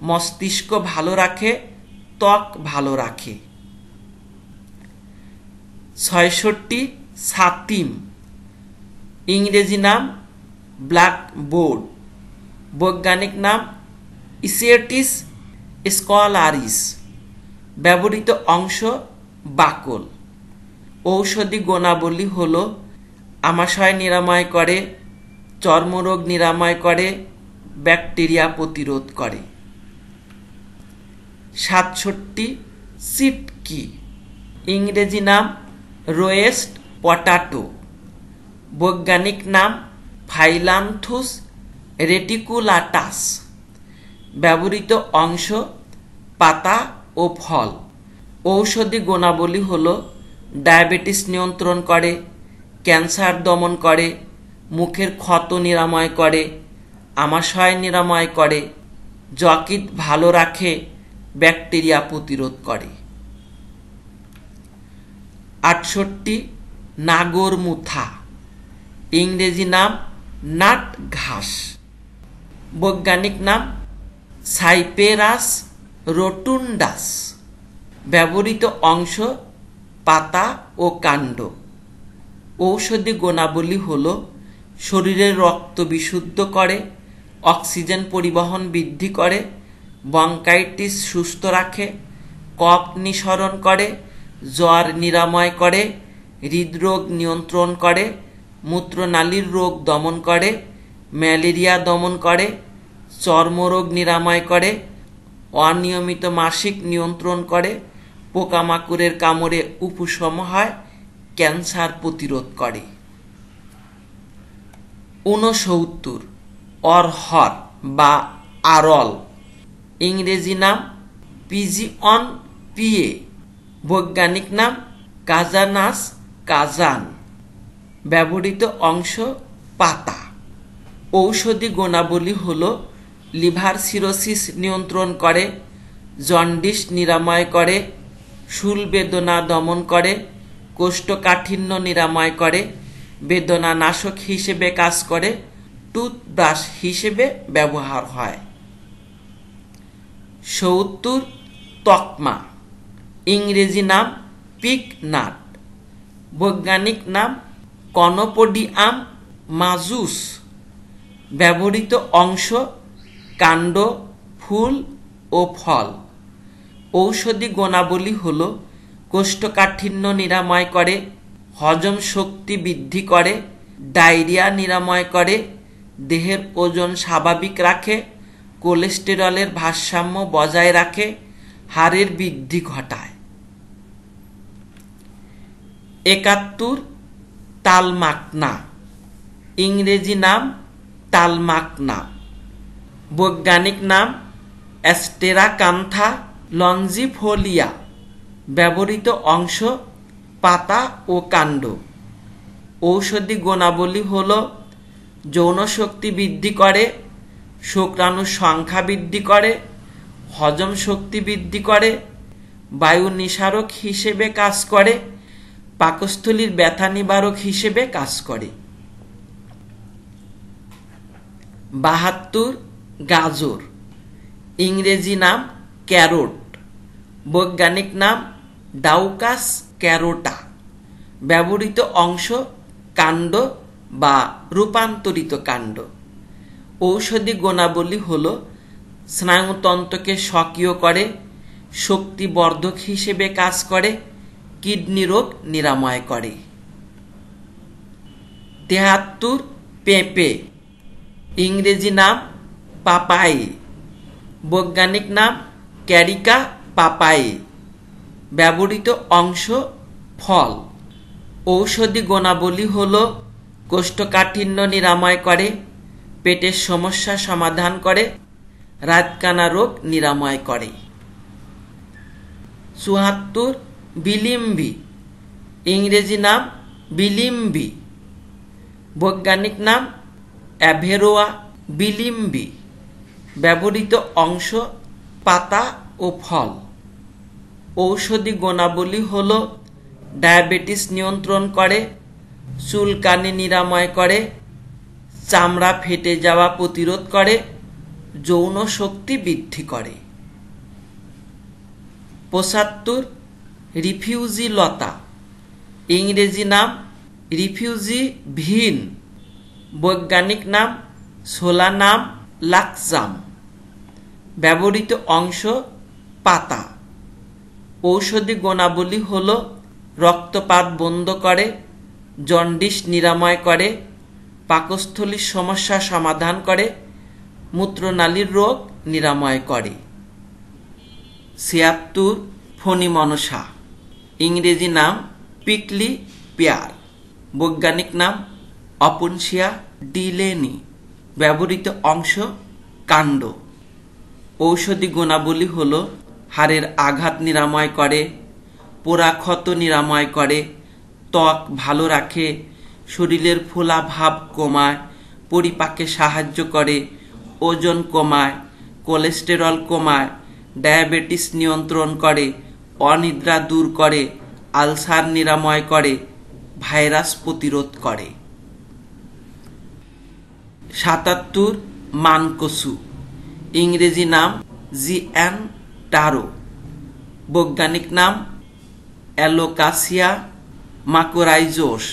মস্তিষ্ক ভালো রাখে ত্বক ভালো রাখে ছয়ষট্টি সাতিম ইংরেজি নাম ব্ল্যাকবোর্ড বৈজ্ঞানিক নাম ইসিয়েটিস স্কলারিস ব্যবহৃত অংশ বাকল ঔষধি গুণাবলী হল আমাশয় নিরাময় করে চর্মরোগ নিরাময় করে ব্যাকটেরিয়া প্রতিরোধ করে সাতষট্টি সিপকি ইংরেজি নাম রোয়েস্ট পটাটো বৈজ্ঞানিক নাম ফাইলান্থুস রেটিকুলাটাস ব্যবহৃত অংশ পাতা ও ফল ঔষধি গুণাবলী হল ডায়াবেটিস নিয়ন্ত্রণ করে ক্যান্সার দমন করে মুখের ক্ষত নিরাময় করে আমাশয় নিরাময় করে যকৃত ভালো রাখে ব্যাকটেরিয়া প্রতিরোধ করে আটষট্টি নাগরমুথা ইংরেজি নাম নাট ঘাস বৈজ্ঞানিক নাম সাইপেরাস রোটুন্ডাস ব্যবহৃত অংশ পাতা ও কাণ্ড ঔষধি গুণাবলী হল শরীরের রক্ত বিশুদ্ধ করে অক্সিজেন পরিবহন বৃদ্ধি করে বঙ্কাইটিস সুস্থ রাখে কপ নিঃসরণ করে জ্বর নিরাময় করে হৃদরোগ নিয়ন্ত্রণ করে মূত্রনালীর রোগ দমন করে ম্যালেরিয়া দমন করে চর্মরোগ নিরাময় করে অনিয়মিত মাসিক নিয়ন্ত্রণ করে পোকামাকুরের কামড়ে উপশম হয় ক্যান্সার প্রতিরোধ করে ঊনসত্তর অরহর বা আরল ইংরেজি নাম পিজিঅন পিএ বৈজ্ঞানিক নাম কাজানাস কাজান ব্যবহৃত অংশ পাতা ঔষধি গুণাবলী হল লিভার সিরোসিস নিয়ন্ত্রণ করে জন্ডিস নিরাময় করে শুল বেদনা দমন করে কোষ্ঠকাঠিন্য নিরাময় করে বেদনা নাশক হিসেবে কাজ করে টুথব্রাশ হিসেবে ব্যবহার হয় সত্তর তকমা ইংরেজি নাম পিক নাট বৈজ্ঞানিক নাম কনপোডিয়াম মাজুস ব্যবহৃত অংশ কাণ্ড ফুল ও ফল ঔষধি গুণাবলী হল কোষ্ঠকাঠিন্য নিরাময় করে হজম শক্তি বৃদ্ধি করে ডায়রিয়া নিরাময় করে দেহের ওজন স্বাভাবিক রাখে কোলেস্টেরলের ভারসাম্য বজায় রাখে হাড়ের বৃদ্ধি ঘটায় একাত্তর তালমাকনা ইংরেজি নাম তালমাকনা বৈজ্ঞানিক নাম অ্যাস্টেরাকান্থা লঞ্জিফোলিয়া ব্যবহৃত অংশ পাতা ও কাণ্ড ঔষধি গুণাবলী হল যৌনশক্তি বৃদ্ধি করে শুক্রাণুর সংখ্যা বৃদ্ধি করে হজম শক্তি বৃদ্ধি করে বায়ু নিসারক হিসেবে কাজ করে পাকস্থলীর ব্যথা নিবারক হিসেবে কাজ করে বাহাত্তর গাজর ইংরেজি নাম ক্যারোট বৈজ্ঞানিক নাম ডাউকাস ক্যারোটা ব্যবহৃত অংশ কাণ্ড বা রূপান্তরিত কাণ্ড ঔষধি গুণাবলী হল স্নায়ুতন্ত্রকে সক্রিয় করে শক্তিবর্ধক হিসেবে কাজ করে কিডনি রোগ নিরাময় করে তেহাত্তর পেঁপে ইংরেজি নাম পাপাই বৈজ্ঞানিক নাম ক্যারিকা পাপাই ব্যবহৃত অংশ ফল ঔষধি গুণাবলী হল কোষ্ঠকাঠিন্য নিরাময় করে পেটের সমস্যা সমাধান করে রাতকানা রোগ নিরাময় করে চুহাত্তর বিলিম্বি ইংরেজি নাম বিলিম্বি বৈজ্ঞানিক নাম অ্যাভেরোয়া বিলিম্বি ব্যবহৃত অংশ পাতা ও ফল ঔষধি গুণাবলী হল ডায়াবেটিস নিয়ন্ত্রণ করে চুলকানি নিরাময় করে চামড়া ফেটে যাওয়া প্রতিরোধ করে যৌন শক্তি বৃদ্ধি করে পঁচাত্তর রিফিউজি লতা ইংরেজি নাম রিফিউজি ভিন বৈজ্ঞানিক নাম সোলা নাম লাকজাম ব্যবহৃত অংশ পাতা ঔষধি গুণাবলী হল রক্তপাত বন্ধ করে জন্ডিস নিরাময় করে পাকস্থলীর সমস্যা সমাধান করে মূত্রনালীর রোগ নিরাময় করে ছিয়াত্তর ফণিমনসা ইংরেজি নাম পিকলি পেয়ার বৈজ্ঞানিক নাম অপনশিয়া ডিলেনি ব্যবহৃত অংশ কাণ্ড ঔষধি গুণাবলী হল হাড়ের আঘাত নিরাময় করে পোড়া ক্ষত নিরাময় করে ত্বক ভালো রাখে শরীরের ফোলা ভাব কমায় পরিপাকে সাহায্য করে ওজন কমায় কোলেস্টেরল কমায় ডায়াবেটিস নিয়ন্ত্রণ করে অনিদ্রা দূর করে আলসার নিরাময় করে ভাইরাস প্রতিরোধ করে সাতাত্তর মানকসু ইংরেজি নাম জি অ্যান টারো বৈজ্ঞানিক নাম অ্যালোকাসিয়া মাকোরাইজোস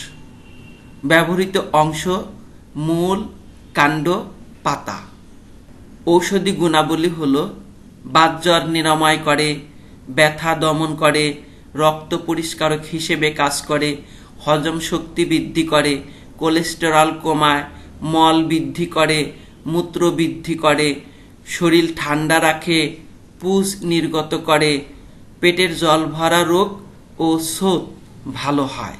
ব্যবহৃত অংশ মূল কাণ্ড পাতা ঔষধি গুণাবলী হল বাজ্জ্বর নিরাময় করে ব্যথা দমন করে রক্ত পরিষ্কারক হিসেবে কাজ করে হজম শক্তি বৃদ্ধি করে কোলেস্টেরল কমায় মল বৃদ্ধি করে মূত্র বৃদ্ধি করে শরীর ঠান্ডা রাখে পুষ নির্গত করে পেটের জল ভরা রোগ ও স্রোত ভালো হয়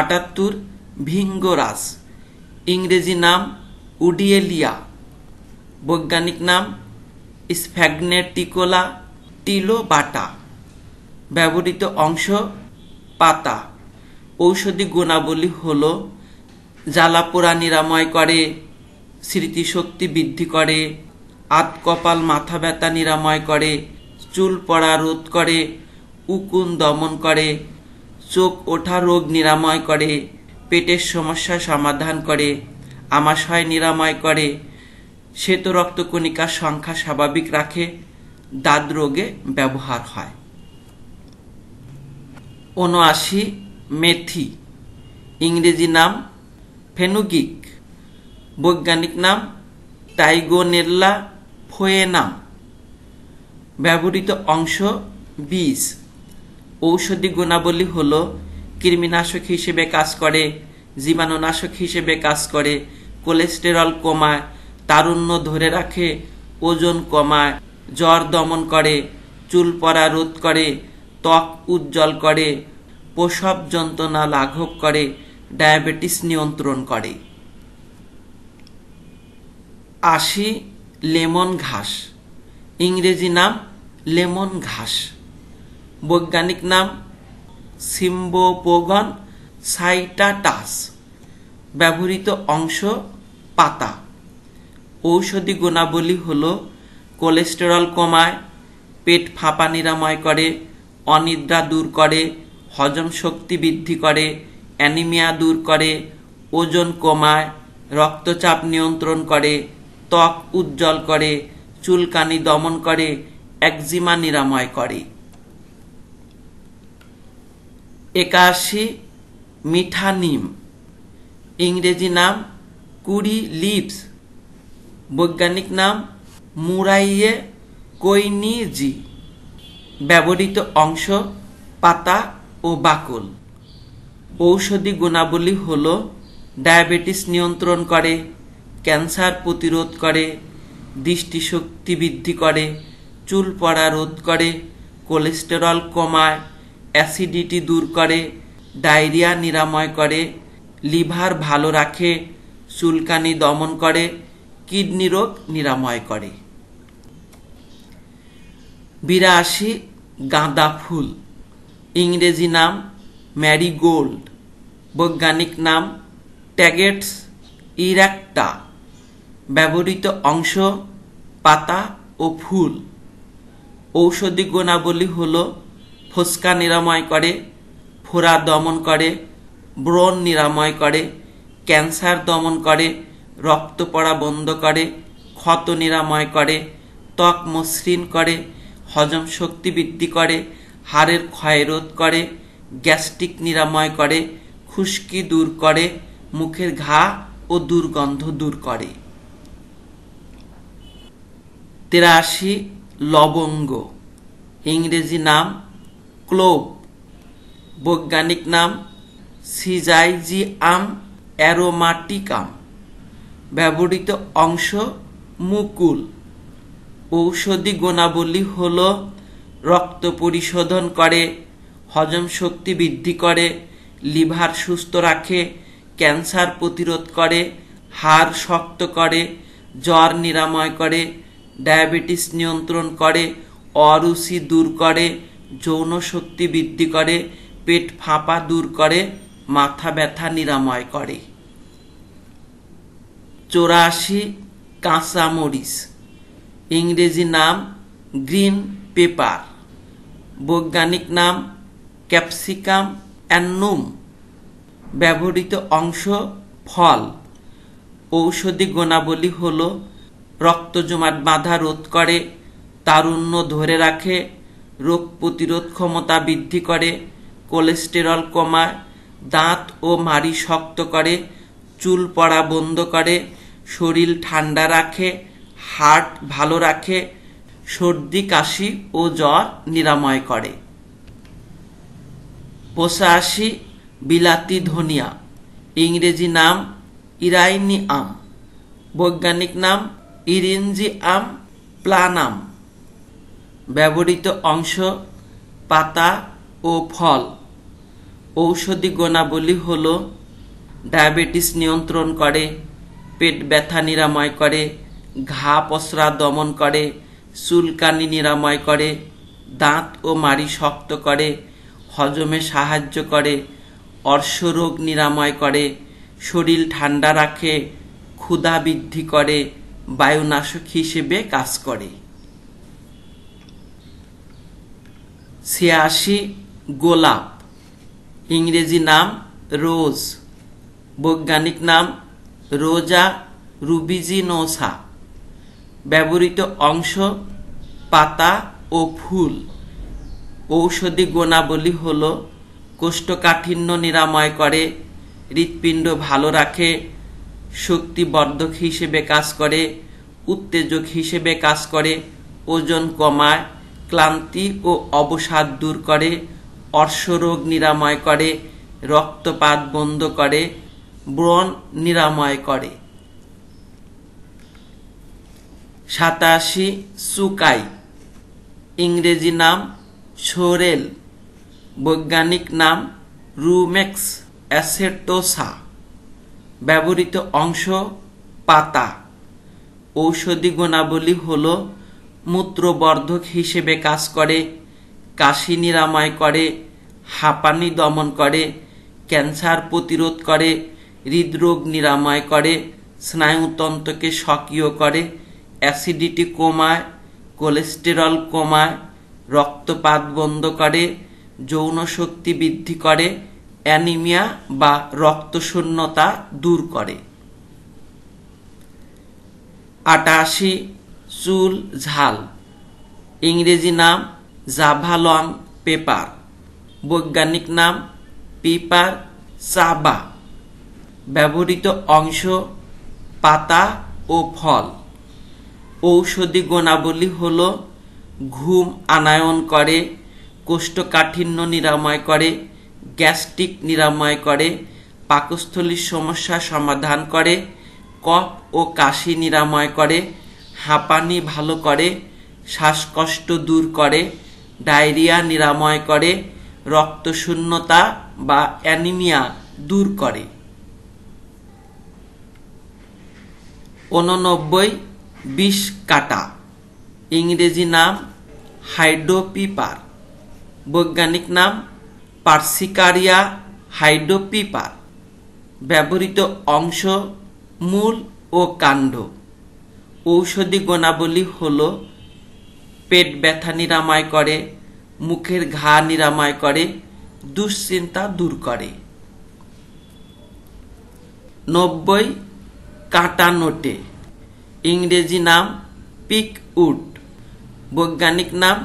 আটাত্তর ভিঙ্গরাস ইংরেজি নাম উডিয়েলিয়া বৈজ্ঞানিক নাম স্ফ্যাগনেটিকোলা টিলোবাটা ব্যবহৃত অংশ পাতা ঔষধি গুণাবলী হল জ্বালাপোড়া নিরাময় করে স্মৃতিশক্তি বৃদ্ধি করে আত কপাল মাথা ব্যথা নিরাময় করে চুল পড়া রোধ করে উকুন দমন করে চোখ ওঠা রোগ নিরাময় করে পেটের সমস্যা সমাধান করে আমাশয় নিরাময় করে শ্বেত রক্তকণিকার সংখ্যা স্বাভাবিক রাখে দাঁত রোগে ব্যবহার হয় ঊনআশি মেথি ইংরেজি নাম ফেনুগিক বৈজ্ঞানিক নাম টাইগোনেল্লা ফোয়েনাম ব্যবহৃত অংশ বীজ ঔষধি গুণাবলী হল কৃমিনাশক হিসেবে কাজ করে জীবাণুনাশক হিসেবে কাজ করে কোলেস্টেরল কমায় তারুণ্য ধরে রাখে ওজন কমায় জ্বর দমন করে চুল পরা রোধ করে ত্বক উজ্জ্বল করে প্রসব যন্ত্রণা লাঘব করে ডায়াবেটিস নিয়ন্ত্রণ করে আসি লেমন ঘাস ইংরেজি নাম লেমন ঘাস বৈজ্ঞানিক নাম সিম্বোপোগন সাইটাটাস ব্যবহৃত অংশ পাতা ঔষধি গুণাবলী হল কোলেস্টেরল কমায় পেট ফাঁপা নিরাময় করে অনিদ্রা দূর করে হজম শক্তি বৃদ্ধি করে অ্যানিমিয়া দূর করে ওজন কমায় রক্তচাপ নিয়ন্ত্রণ করে ত্বক উজ্জ্বল করে চুলকানি দমন করে একজিমা নিরাময় করে একাশি মিঠা নিম ইংরেজি নাম কুড়ি লিপস বৈজ্ঞানিক নাম মুরাইয়ে কৈনিজি ব্যবহৃত অংশ পাতা ও বাকল ঔষধি গুণাবলী হল ডায়াবেটিস নিয়ন্ত্রণ করে ক্যান্সার প্রতিরোধ করে দৃষ্টিশক্তি বৃদ্ধি করে চুল পড়া রোধ করে কোলেস্টেরল কমায় অ্যাসিডিটি দূর করে ডায়রিয়া নিরাময় করে লিভার ভালো রাখে চুলকানি দমন করে কিডনি রোগ নিরাময় করে বিরাশি গাঁদা ফুল ইংরেজি নাম ম্যারিগোল্ড বৈজ্ঞানিক নাম ট্যাগেটস ইরাক্টা ব্যবহৃত অংশ পাতা ও ফুল ঔষধি গুণাবলী হল ফোসকা নিরাময় করে ফোড়া দমন করে ব্রণ নিরাময় করে ক্যান্সার দমন করে রক্ত পড়া বন্ধ করে ক্ষত নিরাময় করে ত্বক মসৃণ করে হজম শক্তি বৃদ্ধি করে হাড়ের ক্ষয় রোধ করে গ্যাস্ট্রিক নিরাময় করে খুশকি দূর করে মুখের ঘা ও দুর্গন্ধ দূর করে তেরাশি লবঙ্গ ইংরেজি নাম ক্লোভ বৈজ্ঞানিক নাম সিজাইজিয়াম অ্যারোমাটিকাম ব্যবহৃত অংশ মুকুল ঔষধি গুণাবলী হল রক্ত পরিশোধন করে হজম শক্তি বৃদ্ধি করে লিভার সুস্থ রাখে ক্যান্সার প্রতিরোধ করে হাড় শক্ত করে জ্বর নিরাময় করে ডায়াবেটিস নিয়ন্ত্রণ করে অরুচি দূর করে যৌন শক্তি বৃদ্ধি করে পেট ফাঁপা দূর করে মাথা ব্যথা নিরাময় করে চৌরাশি কাঁচামরিচ ইংরেজি নাম গ্রিন পেপার বৈজ্ঞানিক নাম ক্যাপসিকাম অ্যান্নুম ব্যবহৃত অংশ ফল ঔষধি গুণাবলী হল রক্ত জমাট বাধা রোধ করে তারুণ্য ধরে রাখে রোগ প্রতিরোধ ক্ষমতা বৃদ্ধি করে কোলেস্টেরল কমায় দাঁত ও মাড়ি শক্ত করে চুল পড়া বন্ধ করে শরীর ঠান্ডা রাখে হার্ট ভালো রাখে সর্দি কাশি ও জ্বর নিরাময় করে পঁচাশি বিলাতি ধনিয়া ইংরেজি নাম ইরাইনি আম বৈজ্ঞানিক নাম ইরিনজি আম প্লানাম ব্যবহৃত অংশ পাতা ও ফল ঔষধি গুণাবলী হলো ডায়াবেটিস নিয়ন্ত্রণ করে পেট ব্যথা নিরাময় করে ঘা পসরা দমন করে চুলকানি নিরাময় করে দাঁত ও মাড়ি শক্ত করে হজমে সাহায্য করে অর্শরোগ নিরাময় করে শরীর ঠান্ডা রাখে ক্ষুধা বৃদ্ধি করে বায়ুনাশক হিসেবে কাজ করে ছিয়াশি গোলাপ ইংরেজি নাম রোজ বৈজ্ঞানিক নাম রোজা রুবিজিনোসা ব্যবহৃত অংশ পাতা ও ফুল ঔষধি গুণাবলী হল কোষ্ঠকাঠিন্য নিরাময় করে হৃৎপিণ্ড ভালো রাখে শক্তিবর্ধক হিসেবে কাজ করে উত্তেজক হিসেবে কাজ করে ওজন কমায় ক্লান্তি ও অবসাদ দূর করে অর্শরোগ নিরাময় করে রক্তপাত বন্ধ করে ব্রণ নিরাময় করে সাতাশি সুকাই ইংরেজি নাম সোরেল বৈজ্ঞানিক নাম রুমেক্স অ্যাসেটোসা ব্যবহৃত অংশ পাতা ঔষধি গুণাবলী হল মূত্রবর্ধক হিসেবে কাজ করে কাশি নিরাময় করে হাঁপানি দমন করে ক্যান্সার প্রতিরোধ করে হৃদরোগ নিরাময় করে স্নায়ুতন্ত্রকে সক্রিয় করে অ্যাসিডিটি কমায় কোলেস্টেরল কমায় রক্তপাত বন্ধ করে যৌন শক্তি বৃদ্ধি করে অ্যানিমিয়া বা রক্তশূন্যতা দূর করে আটাশি চুল ঝাল ইংরেজি নাম জাভালং পেপার বৈজ্ঞানিক নাম পিপার চাবা ব্যবহৃত অংশ পাতা ও ফল ঔষধি গুণাবলী হল ঘুম আনায়ন করে কোষ্ঠকাঠিন্য নিরাময় করে গ্যাস্ট্রিক নিরাময় করে পাকস্থলীর সমস্যা সমাধান করে কফ ও কাশি নিরাময় করে হাঁপানি ভালো করে শ্বাসকষ্ট দূর করে ডায়রিয়া নিরাময় করে রক্তশূন্যতা বা অ্যানিমিয়া দূর করে উননব্বই বিষ কাটা ইংরেজি নাম হাইড্রোপিপার বৈজ্ঞানিক নাম পার্সিকারিয়া হাইড্রোপিপার ব্যবহৃত অংশ মূল ও কাণ্ড ঔষধি গুণাবলী হল পেট ব্যথা নিরাময় করে মুখের ঘা নিরাময় করে দুশ্চিন্তা দূর করে নব্বই কাটা নোটে ইংরেজি নাম পিক পিকউড বৈজ্ঞানিক নাম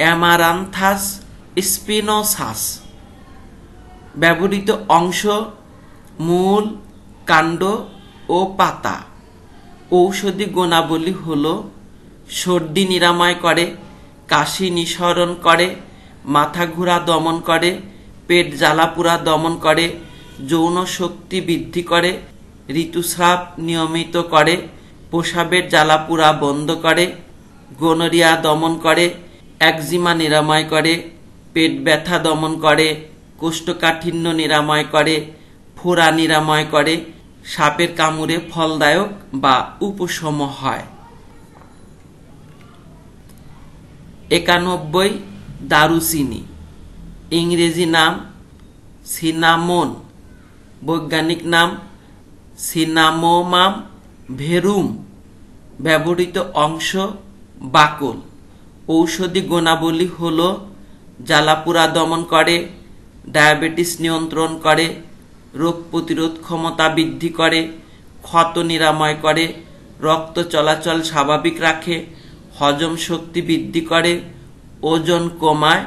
অ্যামারান্থাস স্পিনোসাস ব্যবহৃত অংশ মূল কাণ্ড ও পাতা ঔষধি গুণাবলী হল সর্দি নিরাময় করে কাশি নিঃসরণ করে মাথা ঘোরা দমন করে পেট জ্বালাপুরা দমন করে যৌন শক্তি বৃদ্ধি করে ঋতুস্রাব নিয়মিত করে প্রসাবের জ্বালাপুরা বন্ধ করে গোনরিয়া দমন করে একজিমা নিরাময় করে পেট ব্যথা দমন করে কোষ্ঠকাঠিন্য নিরাময় করে ফোড়া নিরাময় করে সাপের কামড়ে ফলদায়ক বা উপশম হয় একানব্বই দারুচিনি ইংরেজি নাম সিনামোন বৈজ্ঞানিক নাম সিনামোমাম ভেরুম ব্যবহৃত অংশ বাকল ঔষধি গুণাবলী হল জ্বালাপুরা দমন করে ডায়াবেটিস নিয়ন্ত্রণ করে রোগ প্রতিরোধ ক্ষমতা বৃদ্ধি করে ক্ষত নিরাময় করে রক্ত চলাচল স্বাভাবিক রাখে হজম শক্তি বৃদ্ধি করে ওজন কমায়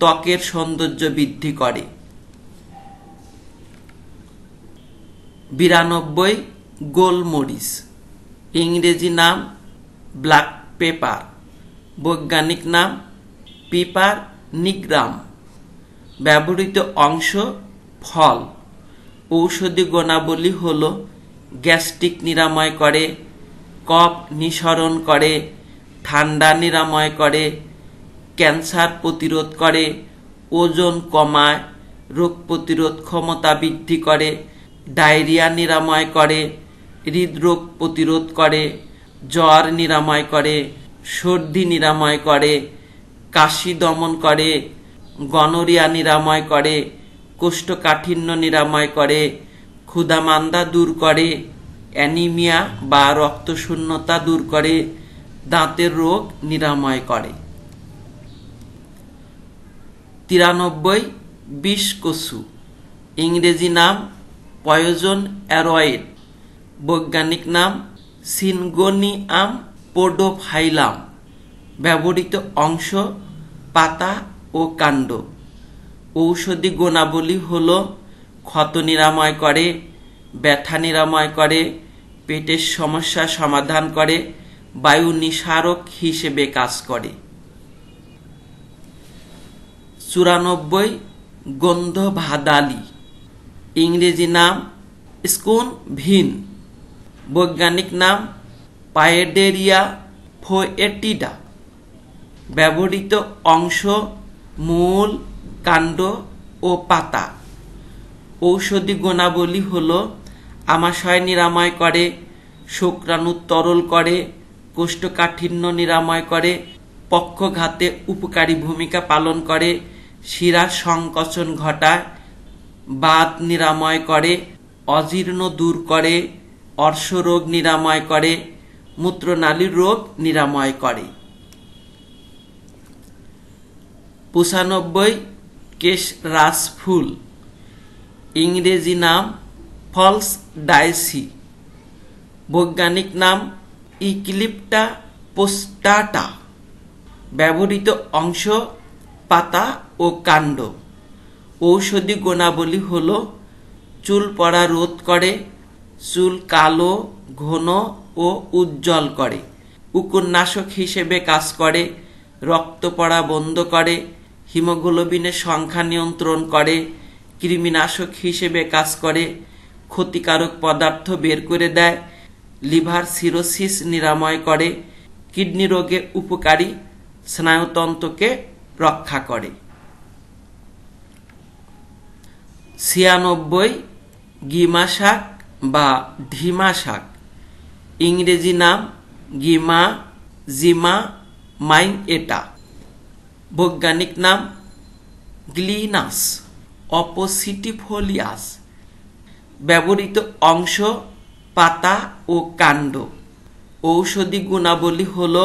ত্বকের সৌন্দর্য বৃদ্ধি করে বিরানব্বই গোলমরিচ ইংরেজি নাম ব্ল্যাক পেপার বৈজ্ঞানিক নাম পিপার নিগ্রাম ব্যবহৃত অংশ ফল ঔষধি গুণাবলী হল গ্যাস্ট্রিক নিরাময় করে কফ নিঃসরণ করে ঠান্ডা নিরাময় করে ক্যান্সার প্রতিরোধ করে ওজন কমায় রোগ প্রতিরোধ ক্ষমতা বৃদ্ধি করে ডায়রিয়া নিরাময় করে হৃদরোগ প্রতিরোধ করে জ্বর নিরাময় করে সর্দি নিরাময় করে কাশি দমন করে গনোরিয়া নিরাময় করে কোষ্ঠকাঠিন্য নিরাময় করে ক্ষুদামান্দা দূর করে অ্যানিমিয়া বা রক্তশূন্যতা দূর করে দাঁতের রোগ নিরাময় করে তিরানব্বই বিষ কসু ইংরেজি নাম পয়োজন অ্যারয়েড বৈজ্ঞানিক নাম সিনগোনিয়াম পোডোফাইলাম ব্যবহৃত অংশ পাতা ও কাণ্ড ঔষধি গুণাবলী হল ক্ষত নিরাময় করে ব্যথা নিরাময় করে পেটের সমস্যা সমাধান করে বায়ু নিসারক হিসেবে কাজ করে চুরানব্বই গন্ধ ভাদালি ইংরেজি নাম স্কুন ভিন বৈজ্ঞানিক নাম পায়েডেরিয়া ফোয়েটিডা ব্যবহৃত অংশ মূল কাণ্ড ও পাতা ঔষধি গুণাবলী হল আমাশয় নিরাময় করে শুক্রাণু তরল করে কোষ্ঠকাঠিন্য নিরাময় করে পক্ষঘাতে উপকারী ভূমিকা পালন করে শিরা সংকোচন ঘটায় বাত নিরাময় করে অজীর্ণ দূর করে অর্শরোগ নিরাময় করে মূত্রনালীর রোগ নিরাময় করে পঁচানব্বই কেশ রাস ফুল ইংরেজি নাম ফলস ডাইসি বৈজ্ঞানিক নাম ইকলিপ্টা পোস্টাটা ব্যবহৃত অংশ পাতা ও কাণ্ড ঔষধি গুণাবলী হল চুল পড়া রোধ করে চুল কালো ঘন ও উজ্জ্বল করে উকুন্নাশক হিসেবে কাজ করে রক্ত পড়া বন্ধ করে হিমোগ্লোবিনের সংখ্যা নিয়ন্ত্রণ করে কৃমিনাশক হিসেবে কাজ করে ক্ষতিকারক পদার্থ বের করে দেয় লিভার সিরোসিস নিরাময় করে কিডনি রোগে উপকারী স্নায়ুতন্ত্রকে রক্ষা করে ছিয়ানব্বই গিমা শাক বা ঢিমা শাক ইংরেজি নাম গিমা জিমা মাইন এটা বৈজ্ঞানিক নাম গ্লিনাস অপোসিটিফোলিয়াস ব্যবহৃত অংশ পাতা ও কাণ্ড ঔষধি গুণাবলী হল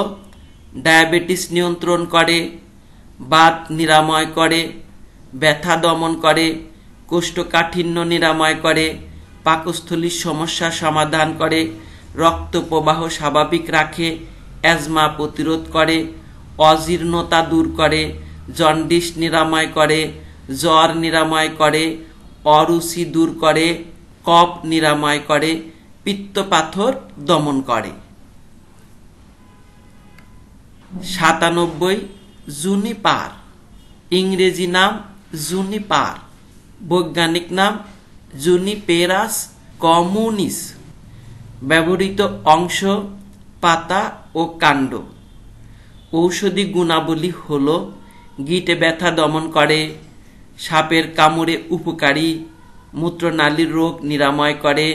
ডায়াবেটিস নিয়ন্ত্রণ করে বাত নিরাময় করে ব্যথা দমন করে কোষ্ঠকাঠিন্য নিরাময় করে পাকস্থলীর সমস্যা সমাধান করে রক্ত প্রবাহ স্বাভাবিক রাখে অ্যাজমা প্রতিরোধ করে অজীর্ণতা দূর করে জন্ডিস নিরাময় করে জ্বর নিরাময় করে অরুচি দূর করে কপ নিরাময় করে পিত্তপাথর দমন করে সাতানব্বই জুনিপার ইংরেজি নাম জুনিপার বৈজ্ঞানিক নাম জুনিপেরাস কমুনিস ব্যবহৃত অংশ পাতা ও কাণ্ড ঔষধি গুণাবলী হল গিটে ব্যথা দমন করে সাপের কামড়ে উপকারী মূত্রনালীর রোগ নিরাময় করে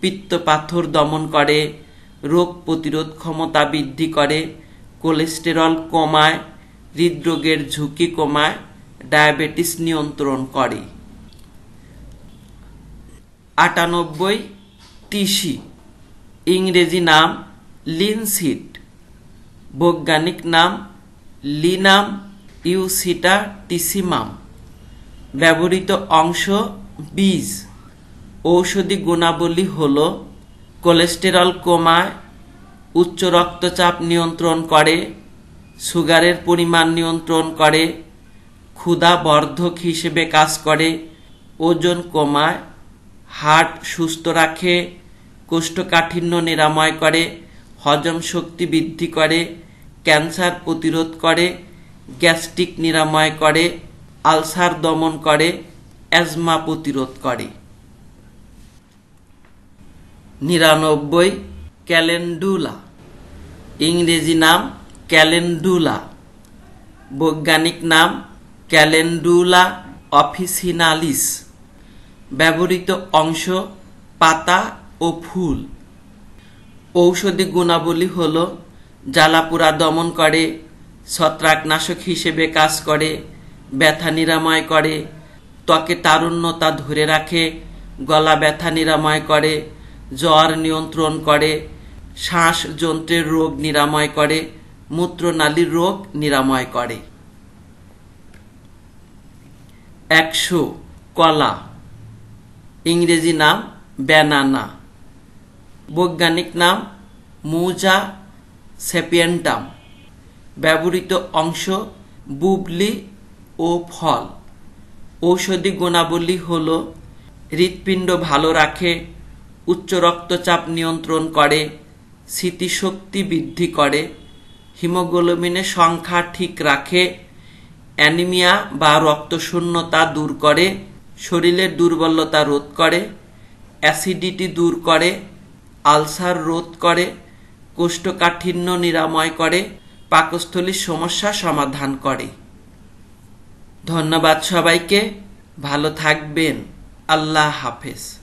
পিত্ত পাথর দমন করে রোগ প্রতিরোধ ক্ষমতা বৃদ্ধি করে কোলেস্টেরল কমায় হৃদরোগের ঝুঁকি কমায় ডায়াবেটিস নিয়ন্ত্রণ করে আটানব্বই তিসি ইংরেজি নাম লিনসিড বৈজ্ঞানিক নাম লিনাম ইউসিটা টিসিমাম ব্যবহৃত অংশ বীজ ঔষধি গুণাবলী হল কোলেস্টেরল কমায় উচ্চ রক্তচাপ নিয়ন্ত্রণ করে সুগারের পরিমাণ নিয়ন্ত্রণ করে ক্ষুধা বর্ধক হিসেবে কাজ করে ওজন কমায় হার্ট সুস্থ রাখে কোষ্ঠকাঠিন্য নিরাময় করে হজম শক্তি বৃদ্ধি করে ক্যান্সার প্রতিরোধ করে গ্যাস্ট্রিক নিরাময় করে আলসার দমন করে অ্যাজমা প্রতিরোধ করে নিরানব্বই ক্যালেন্ডুলা ইংরেজি নাম ক্যালেন্ডুলা বৈজ্ঞানিক নাম ক্যালেন্ডুলা অফিসিনালিস ব্যবহৃত অংশ পাতা ও ফুল ঔষধি গুণাবলী হল জ্বালাপুরা দমন করে ছত্রাকনাশক হিসেবে কাজ করে ব্যথা নিরাময় করে ত্বকে তারুণ্যতা ধরে রাখে গলা ব্যথা নিরাময় করে জ্বর নিয়ন্ত্রণ করে শ্বাসযন্ত্রের রোগ নিরাময় করে মূত্রনালীর রোগ নিরাময় করে একশো কলা ইংরেজি নাম ব্যানানা বৈজ্ঞানিক নাম মৌজা সেপিয়েন্টাম ব্যবহৃত অংশ বুবলি ও ফল ঔষধি গুণাবলী হল হৃৎপিণ্ড ভালো রাখে উচ্চ রক্তচাপ নিয়ন্ত্রণ করে স্মৃতিশক্তি বৃদ্ধি করে হিমোগ্লোবিনের সংখ্যা ঠিক রাখে অ্যানিমিয়া বা রক্তশূন্যতা দূর করে শরীরের দুর্বলতা রোধ করে অ্যাসিডিটি দূর করে আলসার রোধ করে কোষ্ঠকাঠিন্য নিরাময় করে পাকস্থলীর সমস্যা সমাধান করে ধন্যবাদ সবাইকে ভালো থাকবেন আল্লাহ হাফেজ